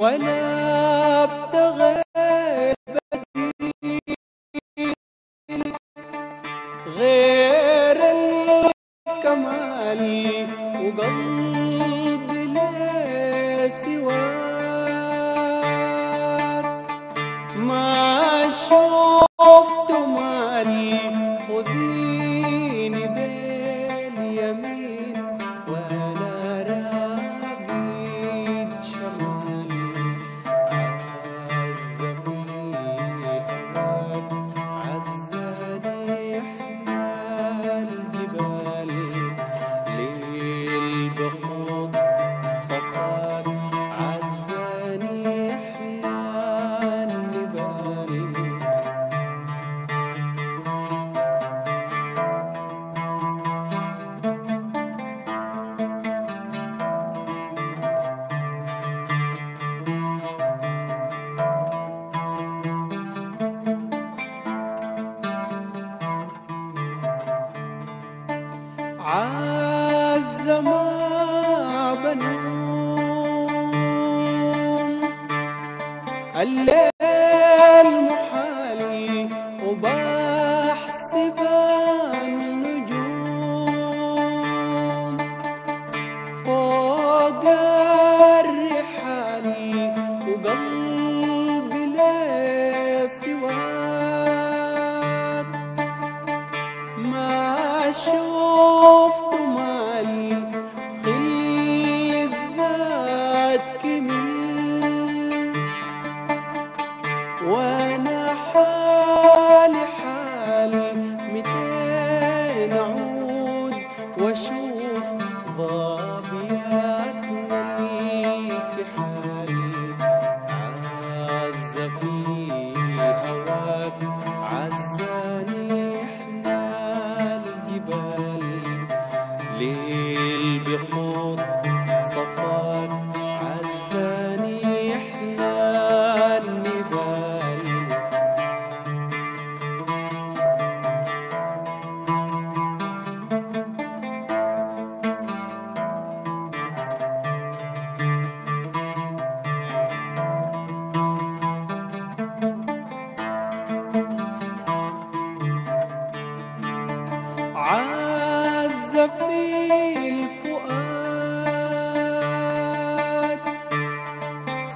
ولا عالزمان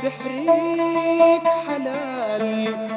سحريك حلالي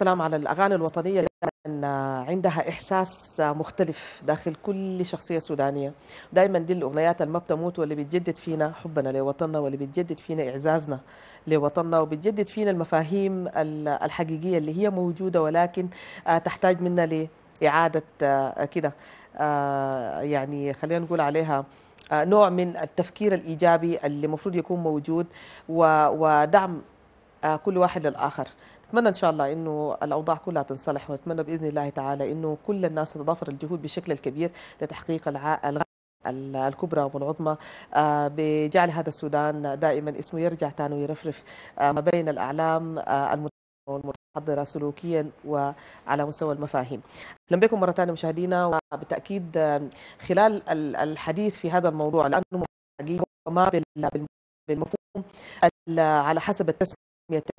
السلام على الأغاني الوطنية لأن عندها إحساس مختلف داخل كل شخصية سودانية دائما دي الأغنيات اللي ما بتموت واللي بتجدد فينا حبنا لوطننا واللي بتجدد فينا إعزازنا لوطننا وبتجدد فينا المفاهيم الحقيقية اللي هي موجودة ولكن آه، تحتاج منا لإعادة آه، كده آه، يعني خلينا نقول عليها نوع من التفكير الإيجابي اللي المفروض يكون موجود ودعم كل واحد للآخر اتمنى ان شاء الله انه الاوضاع كلها تنصلح واتمنى باذن الله تعالى انه كل الناس تتضافر الجهود بشكل الكبير لتحقيق الغايه الكبرى والعظمى آه، بجعل هذا السودان دائما اسمه يرجع تاني ويرفرف آه، ما بين الاعلام آه، والمتحضره سلوكيا وعلى مستوى المفاهيم. اهلا بكم مره ثانيه مشاهدينا وبالتاكيد خلال الحديث في هذا الموضوع لانه ما بالمفهوم على حسب التسميه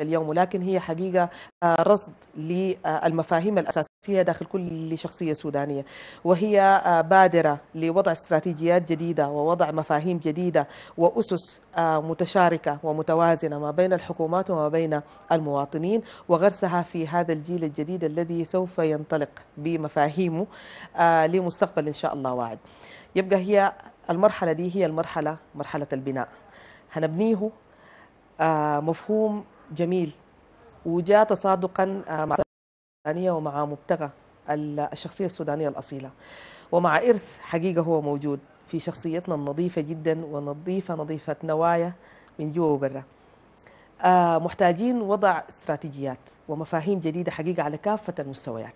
اليوم ولكن هي حقيقة آه، رصد للمفاهيم الأساسية داخل كل شخصية سودانية وهي آه، بادرة لوضع استراتيجيات جديدة ووضع مفاهيم جديدة وأسس آه، متشاركة ومتوازنة ما بين الحكومات وما بين المواطنين وغرسها في هذا الجيل الجديد الذي سوف ينطلق بمفاهيمه لمستقبل إن شاء الله واعد يبقى هي المرحلة دي هي المرحلة مرحلة البناء هنبنيه مفهوم جميل وجاء تصادقا آه، مع السودانية ومع مبتغى الشخصية السودانية الأصيلة ومع إرث حقيقة هو موجود في شخصيتنا النظيفة جدا ونظيفة نظيفة نوايا من جوا وبرا آه محتاجين وضع استراتيجيات ومفاهيم جديدة حقيقة على كافة المستويات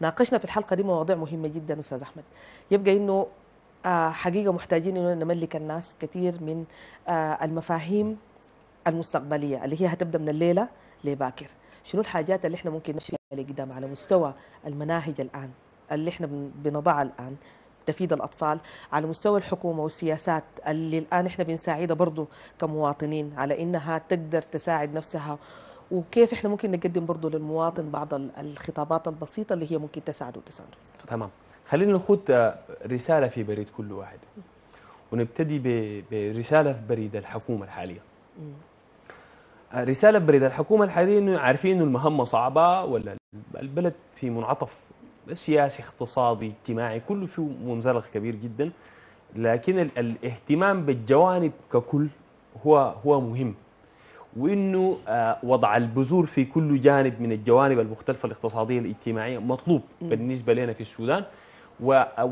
ناقشنا في الحلقة دي مواضيع مهمة جدا أستاذ أحمد يبقى أنه آه حقيقة محتاجين أنه نملك الناس كثير من آه المفاهيم المستقبليه اللي هي هتبدا من الليله لباكر شنو الحاجات اللي احنا ممكن نمشي لقدام على مستوى المناهج الان اللي احنا بنضعها الان تفيد الاطفال على مستوى الحكومه والسياسات اللي الان احنا بنساعدها برضه كمواطنين على انها تقدر تساعد نفسها وكيف احنا ممكن نقدم برضه للمواطن بعض الخطابات البسيطه اللي هي ممكن تساعده وتساعده تمام خلينا ناخذ آه، رساله في بريد كل واحد ونبتدي برساله في بريد الحكومه الحاليه رساله بريد الحكومه الحاليه انه عارفين انه المهمه صعبه ولا البلد في منعطف سياسي اقتصادي اجتماعي كله فيه منزلق كبير جدا لكن الاهتمام بالجوانب ككل هو هو مهم وانه آه، وضع البذور في كل جانب من الجوانب المختلفه الاقتصاديه الاجتماعيه مطلوب بالنسبه لنا في السودان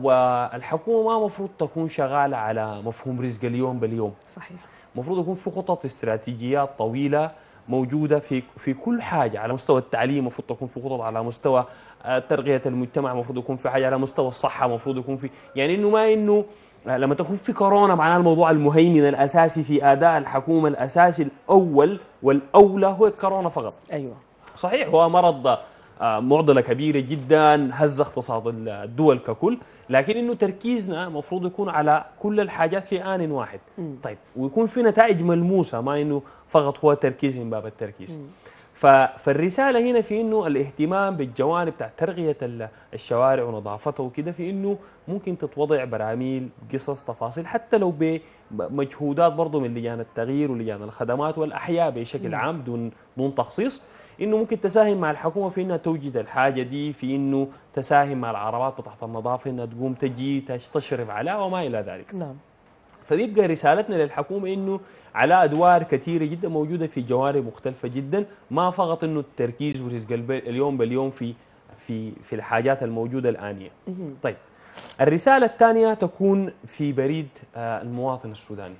والحكومه ما المفروض تكون شغاله على مفهوم رزق اليوم باليوم صحيح المفروض يكون في خطط استراتيجيات طويله موجوده في في كل حاجه على مستوى التعليم المفروض تكون في خطط على مستوى آه، ترقيه المجتمع المفروض يكون في حاجه على مستوى الصحه المفروض يكون في يعني انه ما انه آه، لما تكون في كورونا معناه الموضوع المهيمن الاساسي في اداء الحكومه الاساسي الاول والاولى هو الكورونا فقط ايوه صحيح هو مرض آه، معضله كبيره جدا هز اقتصاد الدول ككل لكن انه تركيزنا المفروض يكون على كل الحاجات في ان واحد م. طيب ويكون في نتائج ملموسه ما انه فقط هو تركيز من باب التركيز م. فالرساله هنا في انه الاهتمام بالجوانب بتاع ترقيه الشوارع ونظافتها وكده في انه ممكن تتوضع براميل قصص تفاصيل حتى لو بمجهودات برضه من لجان التغيير ولجان الخدمات والاحياء بشكل عام دون دون تخصيص انه ممكن تساهم مع الحكومه في انها توجد الحاجه دي في انه تساهم مع العربات بتاعت النظافه انها تقوم تجي تشرف على وما الى ذلك نعم فبيبقى رسالتنا للحكومه انه على ادوار كثيره جدا موجوده في جوانب مختلفه جدا ما فقط انه التركيز ورزق اليوم باليوم في في في الحاجات الموجوده الانيه. طيب الرساله الثانيه تكون في بريد آه، المواطن السوداني.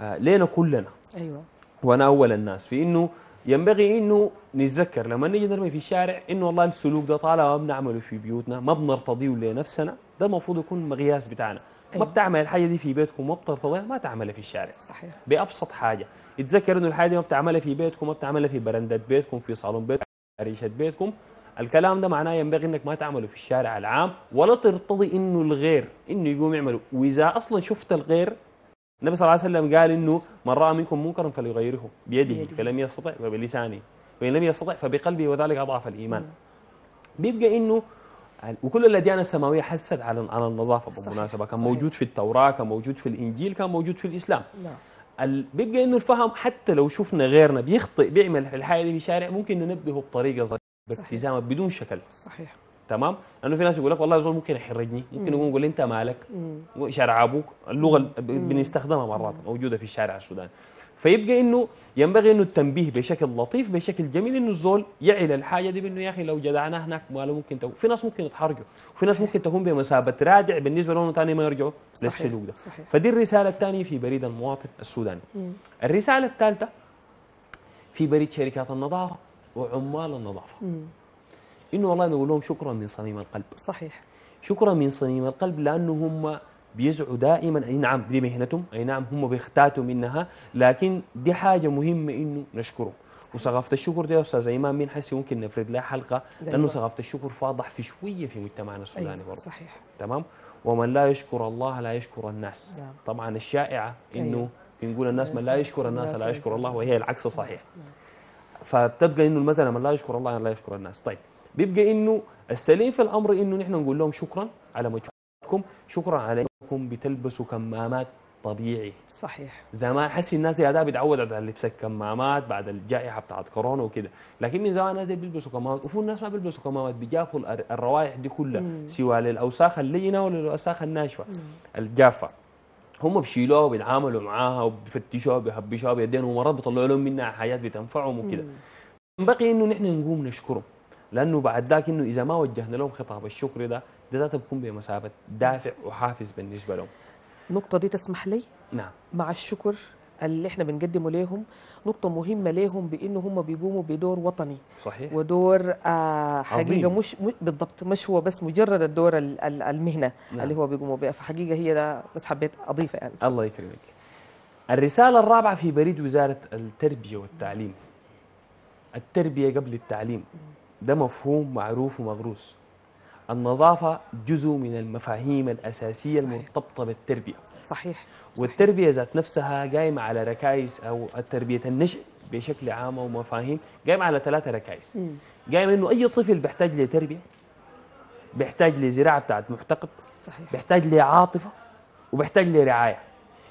آه، لينا كلنا ايوه وانا اول الناس في انه ينبغي انه نتذكر لما نيجي نرمي في الشارع انه والله السلوك ده طالما ما بنعمله في بيوتنا ما بنرتضيه لنفسنا ده المفروض يكون مقياس بتاعنا أيوة. ما بتعمل الحاجه دي في بيتكم ما بترتضيها ما تعملها في الشارع صحيح بابسط حاجه اتذكر انه الحاجه دي ما بتعملها في بيتكم ما بتعملها في برندات بيتكم في صالون بيتكم ريشه بيتكم الكلام ده معناه ينبغي انك ما تعمله في الشارع العام ولا ترتضي انه الغير انه يقوم يعمله واذا اصلا شفت الغير النبي صلى الله عليه وسلم قال انه من راى منكم منكرا فليغيره بيده فلم يستطع فبلسانه وان لم يستطع فبقلبه وذلك اضعف الايمان بيبقى انه وكل الاديان السماويه حست على على النظافه بالمناسبه كان موجود في التوراه كان موجود في الانجيل كان موجود في الاسلام نعم ال... بيبقى انه الفهم حتى لو شفنا غيرنا بيخطئ بيعمل الحاجه دي في الشارع ممكن ننبهه بطريقه ظريفه بابتسامه بدون شكل صحيح تمام لانه في ناس يقول لك والله زول ممكن يحرجني ممكن يقول لي انت مالك شارع ابوك اللغه بنستخدمها مرات موجوده في الشارع السوداني فيبقى انه ينبغي انه التنبيه بشكل لطيف بشكل جميل انه الزول يعي الحاجه دي بانه يا اخي لو جدعناه هناك ماله ممكن تهون في ناس ممكن يتحرجوا وفي ناس ممكن تكون بمثابه رادع بالنسبه لهم ثاني ما يرجعوا للسلوك ده صحيح. فدي الرساله الثانيه في بريد المواطن السوداني مم. الرساله الثالثه في بريد شركات النظافه وعمال النظافه مم. انه والله نقول لهم شكرا من صميم القلب صحيح شكرا من صميم القلب لانه هم بيزعوا دائما اي نعم دي مهنتهم اي نعم هم بيختاتوا منها لكن دي حاجه مهمه انه نشكره وثقافه الشكر دي يا استاذ ايمان مين حسي ممكن نفرد لها حلقه لانه ثقافه الشكر فاضح في شويه في مجتمعنا أيوة، السوداني أيوة برضه صحيح تمام ومن لا يشكر الله لا يشكر الناس نعم. طبعا الشائعه انه أيوة. بنقول الناس من لا يشكر الناس لا يشكر الله وهي العكس صحيح نعم. فبتبقى انه المثل من لا يشكر الله لا يشكر الناس طيب بيبقى انه السليم في الامر انه نحن نقول لهم شكرا على مجهودكم شكرا على انكم بتلبسوا كمامات طبيعي صحيح زمان احس الناس يا ده بتعودت على لبس الكمامات بعد الجائحه بتاعت كورونا وكده لكن من زمان الناس بيلبسوا كمامات وفي الناس ما بيلبسوا كمامات بيجافوا الروائح دي كلها سواء للاوساخ اللينه ولا للاوساخ الناشفه الجافه هم بشيلوها وبيتعاملوا معاها وبيفتشوها وبيهبشوها بيدينهم ومرات بيطلعوا لهم منها حاجات بتنفعهم وكده بقي انه نحن نقوم نشكرهم لانه بعد ذاك انه اذا ما وجهنا لهم خطاب الشكر ده ده ذاته بكون بمثابه دافع وحافز بالنسبه لهم النقطه دي تسمح لي نعم مع الشكر اللي احنا بنقدمه ليهم نقطه مهمه ليهم بانه هم بيقوموا بدور وطني صحيح ودور آه حقيقه عظيم. مش بالضبط مش هو بس مجرد الدور المهنه نعم. اللي هو بيقوموا بها فحقيقه هي ده بس حبيت اضيفها يعني الله يكرمك الرساله الرابعه في بريد وزاره التربيه والتعليم التربيه قبل التعليم ده مفهوم معروف ومغروس النظافة جزء من المفاهيم الأساسية صحيح. المرتبطة بالتربية صحيح والتربية ذات نفسها قايمة على ركائز أو التربية النشء بشكل عام ومفاهيم قايمة على ثلاثة ركائز قايمة إنه أي طفل بيحتاج لتربية بيحتاج لزراعة بتاعت محتقب صحيح بيحتاج لعاطفة وبيحتاج لرعاية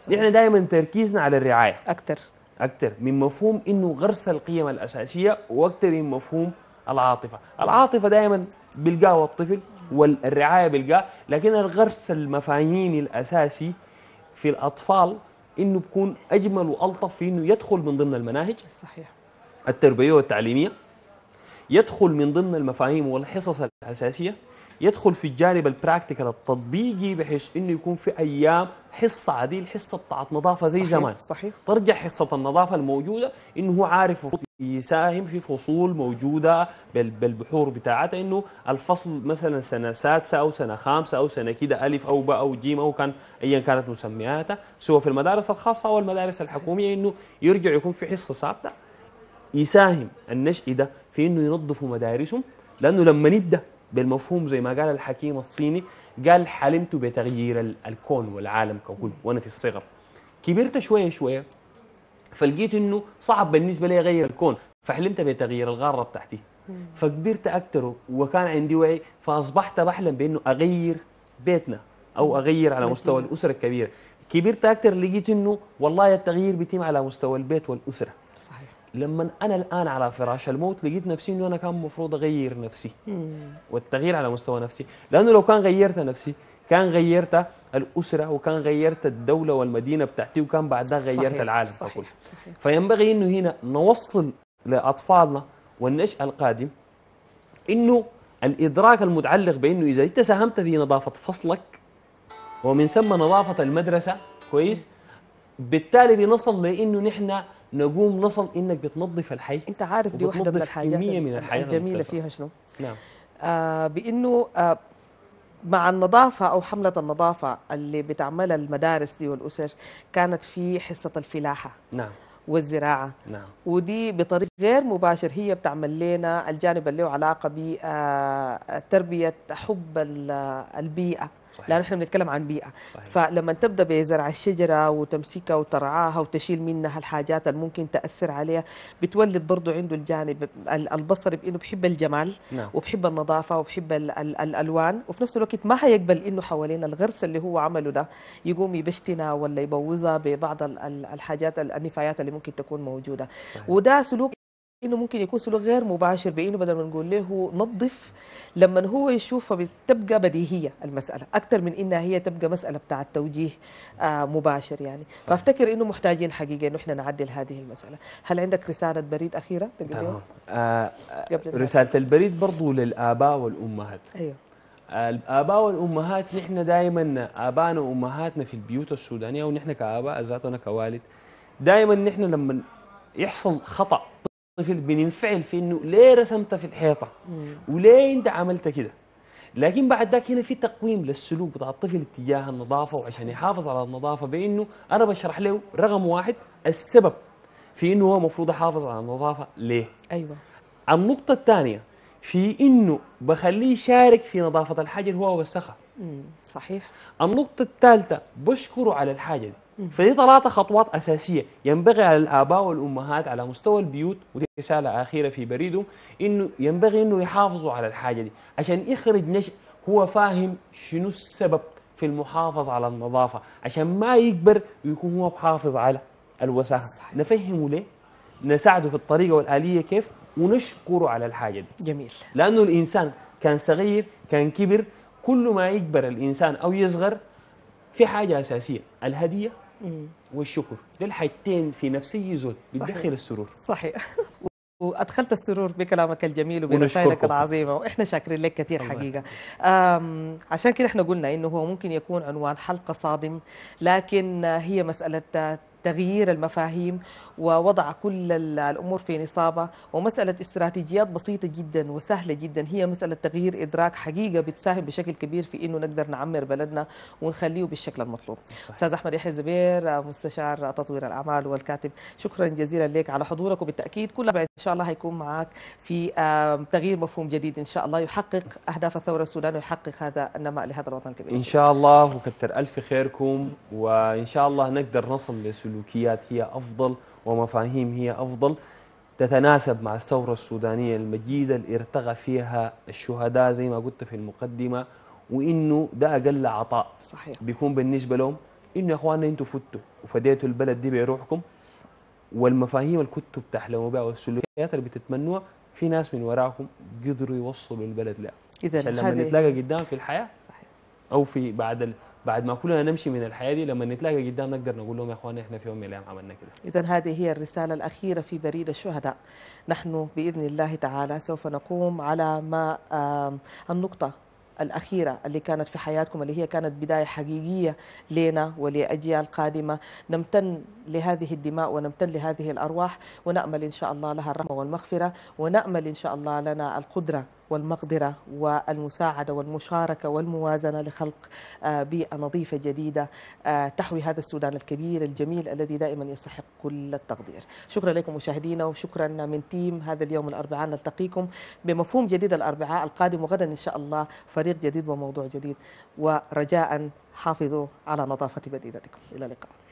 نحن دائما تركيزنا على الرعاية أكثر أكثر من مفهوم إنه غرس القيم الأساسية وأكثر من مفهوم العاطفه العاطفه دائما بيلقاها الطفل والرعايه بيلقاها لكن الغرس المفاهيمي الاساسي في الاطفال انه بكون اجمل والطف في انه يدخل من ضمن المناهج صحيح التربويه والتعليميه يدخل من ضمن المفاهيم والحصص الاساسيه يدخل في الجانب البراكتيكال التطبيقي بحيث انه يكون في ايام حصه عادي الحصه بتاعت نظافه زي زمان صحيح ترجع حصه النظافه الموجوده انه هو عارف يساهم في فصول موجوده بالبحور بتاعتها انه الفصل مثلا سنه سادسه او سنه خامسه او سنه كده الف او باء او جيم او كان ايا كانت مسمياتها سواء في المدارس الخاصه او المدارس الحكوميه انه يرجع يكون في حصه ثابته يساهم النشئ ده في انه ينظفوا مدارسهم لانه لما نبدا بالمفهوم زي ما قال الحكيم الصيني قال حلمت بتغيير الكون والعالم ككل وانا في الصغر كبرت شويه شويه فلقيت انه صعب بالنسبه لي اغير الكون فحلمت بتغيير الغاره بتاعتي فكبرت اكثر وكان عندي وعي فاصبحت بحلم بانه اغير بيتنا او اغير على مستوى الاسره الكبيره كبرت اكثر لقيت انه والله التغيير بيتم على مستوى البيت والاسره صحيح لما انا الان على فراش الموت لقيت نفسي انه انا كان المفروض اغير نفسي والتغيير على مستوى نفسي لانه لو كان غيرت نفسي كان غيرت الاسره وكان غيرت الدوله والمدينه بتاعتي وكان بعدها غيرت صحيح العالم صحيح صحيح فينبغي انه هنا نوصل لاطفالنا والنشأ القادم انه الادراك المتعلق بانه اذا انت ساهمت في نظافه فصلك ومن ثم نظافه المدرسه كويس بالتالي بنصل لانه نحن نقوم نصل انك بتنظف الحي انت عارف دي واحده من الحاجات من الحياه الجميله فيها شنو؟ نعم آه بانه آه مع النظافة أو حملة النظافة اللي بتعملها المدارس دي والأسر كانت في حصة الفلاحة نعم والزراعة نعم. ودي بطريق غير مباشر هي بتعمل لنا الجانب اللي له علاقة بتربية آه، حب البيئة صحيح. لان احنا بنتكلم عن بيئه صحيح. فلما تبدا بزرع الشجره وتمسكها وترعاها وتشيل منها الحاجات اللي ممكن تاثر عليها بتولد برضه عنده الجانب البصري بانه بحب الجمال نعم. وبحب النظافه وبحب الـ الـ الالوان وفي نفس الوقت ما هيقبل انه حوالينا الغرس اللي هو عمله ده يقوم يبشتنا ولا يبوظها ببعض الحاجات النفايات اللي ممكن تكون موجوده صحيح. وده سلوك انه ممكن يكون سلوك غير مباشر بانه بدل ما نقول له نظف لما هو يشوف بتبقى بديهيه المساله اكثر من انها هي تبقى مساله بتاع توجيه آه، مباشر يعني صحيح. فافتكر انه محتاجين حقيقه انه احنا نعدل هذه المساله هل عندك رساله بريد اخيره تمام آه, آه، رساله البريد برضو للاباء والامهات ايوه آه، الاباء والامهات نحن دائما ابائنا وامهاتنا في البيوت السودانيه ونحن كاباء ذاتنا كوالد دائما نحن لما يحصل خطا الطفل بننفعل في انه ليه رسمت في الحيطه وليه انت عملت كده لكن بعد ذاك هنا في تقويم للسلوك بتاع الطفل اتجاه النظافه وعشان يحافظ على النظافه بانه انا بشرح له رقم واحد السبب في انه هو المفروض يحافظ على النظافه ليه ايوه النقطه الثانيه في انه بخليه يشارك في نظافه الحاجه اللي هو وسخها صحيح النقطه الثالثه بشكره على الحاجه دي فدي ثلاثة خطوات أساسية ينبغي على الآباء والأمهات على مستوى البيوت ودي رسالة أخيرة في بريدهم إنه ينبغي إنه يحافظوا على الحاجة دي عشان يخرج نشأ هو فاهم شنو السبب في المحافظة على النظافة عشان ما يكبر ويكون هو محافظ على الوساخة نفهمه ليه نساعده في الطريقة والآلية كيف ونشكره على الحاجة دي جميل لأنه الإنسان كان صغير كان كبر كل ما يكبر الإنسان أو يصغر في حاجة أساسية الهدية والشكر دول حاجتين في نفسي زول بتدخل السرور صحيح وادخلت السرور بكلامك الجميل وبرسائلك العظيمه واحنا شاكرين لك كثير حقيقه عشان كده احنا قلنا انه هو ممكن يكون عنوان حلقه صادم لكن هي مساله تغيير المفاهيم ووضع كل الأمور في نصابها ومسألة استراتيجيات بسيطة جدا وسهلة جدا هي مسألة تغيير إدراك حقيقة بتساهم بشكل كبير في أنه نقدر نعمر بلدنا ونخليه بالشكل المطلوب أستاذ أحمد يحيى زبير مستشار تطوير الأعمال والكاتب شكرا جزيلا لك على حضورك وبالتأكيد كل بعد إن شاء الله هيكون معك في تغيير مفهوم جديد إن شاء الله يحقق أهداف الثورة السودانية ويحقق هذا النماء لهذا الوطن الكبير إن شاء الله وكثر ألف خيركم وإن شاء الله نقدر نصل لسلوك سلوكيات هي أفضل ومفاهيم هي أفضل تتناسب مع الثورة السودانية المجيدة اللي ارتغى فيها الشهداء زي ما قلت في المقدمة وإنه ده أقل عطاء صحيح بيكون بالنسبة لهم إنه يا إخواننا أنتوا فتوا وفديتوا البلد دي بروحكم والمفاهيم اللي كنتوا بتحلموا بها والسلوكيات اللي بتتمنوها في ناس من وراكم قدروا يوصلوا البلد لها إذا لما نتلاقى قدام في الحياة صحيح أو في بعد بعد ما كلنا نمشي من الحياه دي لما نتلاقى قدام نقدر نقول لهم يا اخوان احنا في يوم من الايام عملنا كده. اذا هذه هي الرساله الاخيره في بريد الشهداء. نحن باذن الله تعالى سوف نقوم على ما النقطه الأخيرة اللي كانت في حياتكم اللي هي كانت بداية حقيقية لنا ولأجيال قادمة نمتن لهذه الدماء ونمتن لهذه الأرواح ونأمل إن شاء الله لها الرحمة والمغفرة ونأمل إن شاء الله لنا القدرة والمقدرة والمساعدة والمشاركة والموازنة لخلق آه، بيئة نظيفة جديدة آه، تحوي هذا السودان الكبير الجميل الذي دائما يستحق كل التقدير شكرا لكم مشاهدينا وشكرا من تيم هذا اليوم الأربعاء نلتقيكم بمفهوم جديد الأربعاء القادم وغدا إن شاء الله فريق جديد وموضوع جديد ورجاء حافظوا على نظافة بدينتكم إلى اللقاء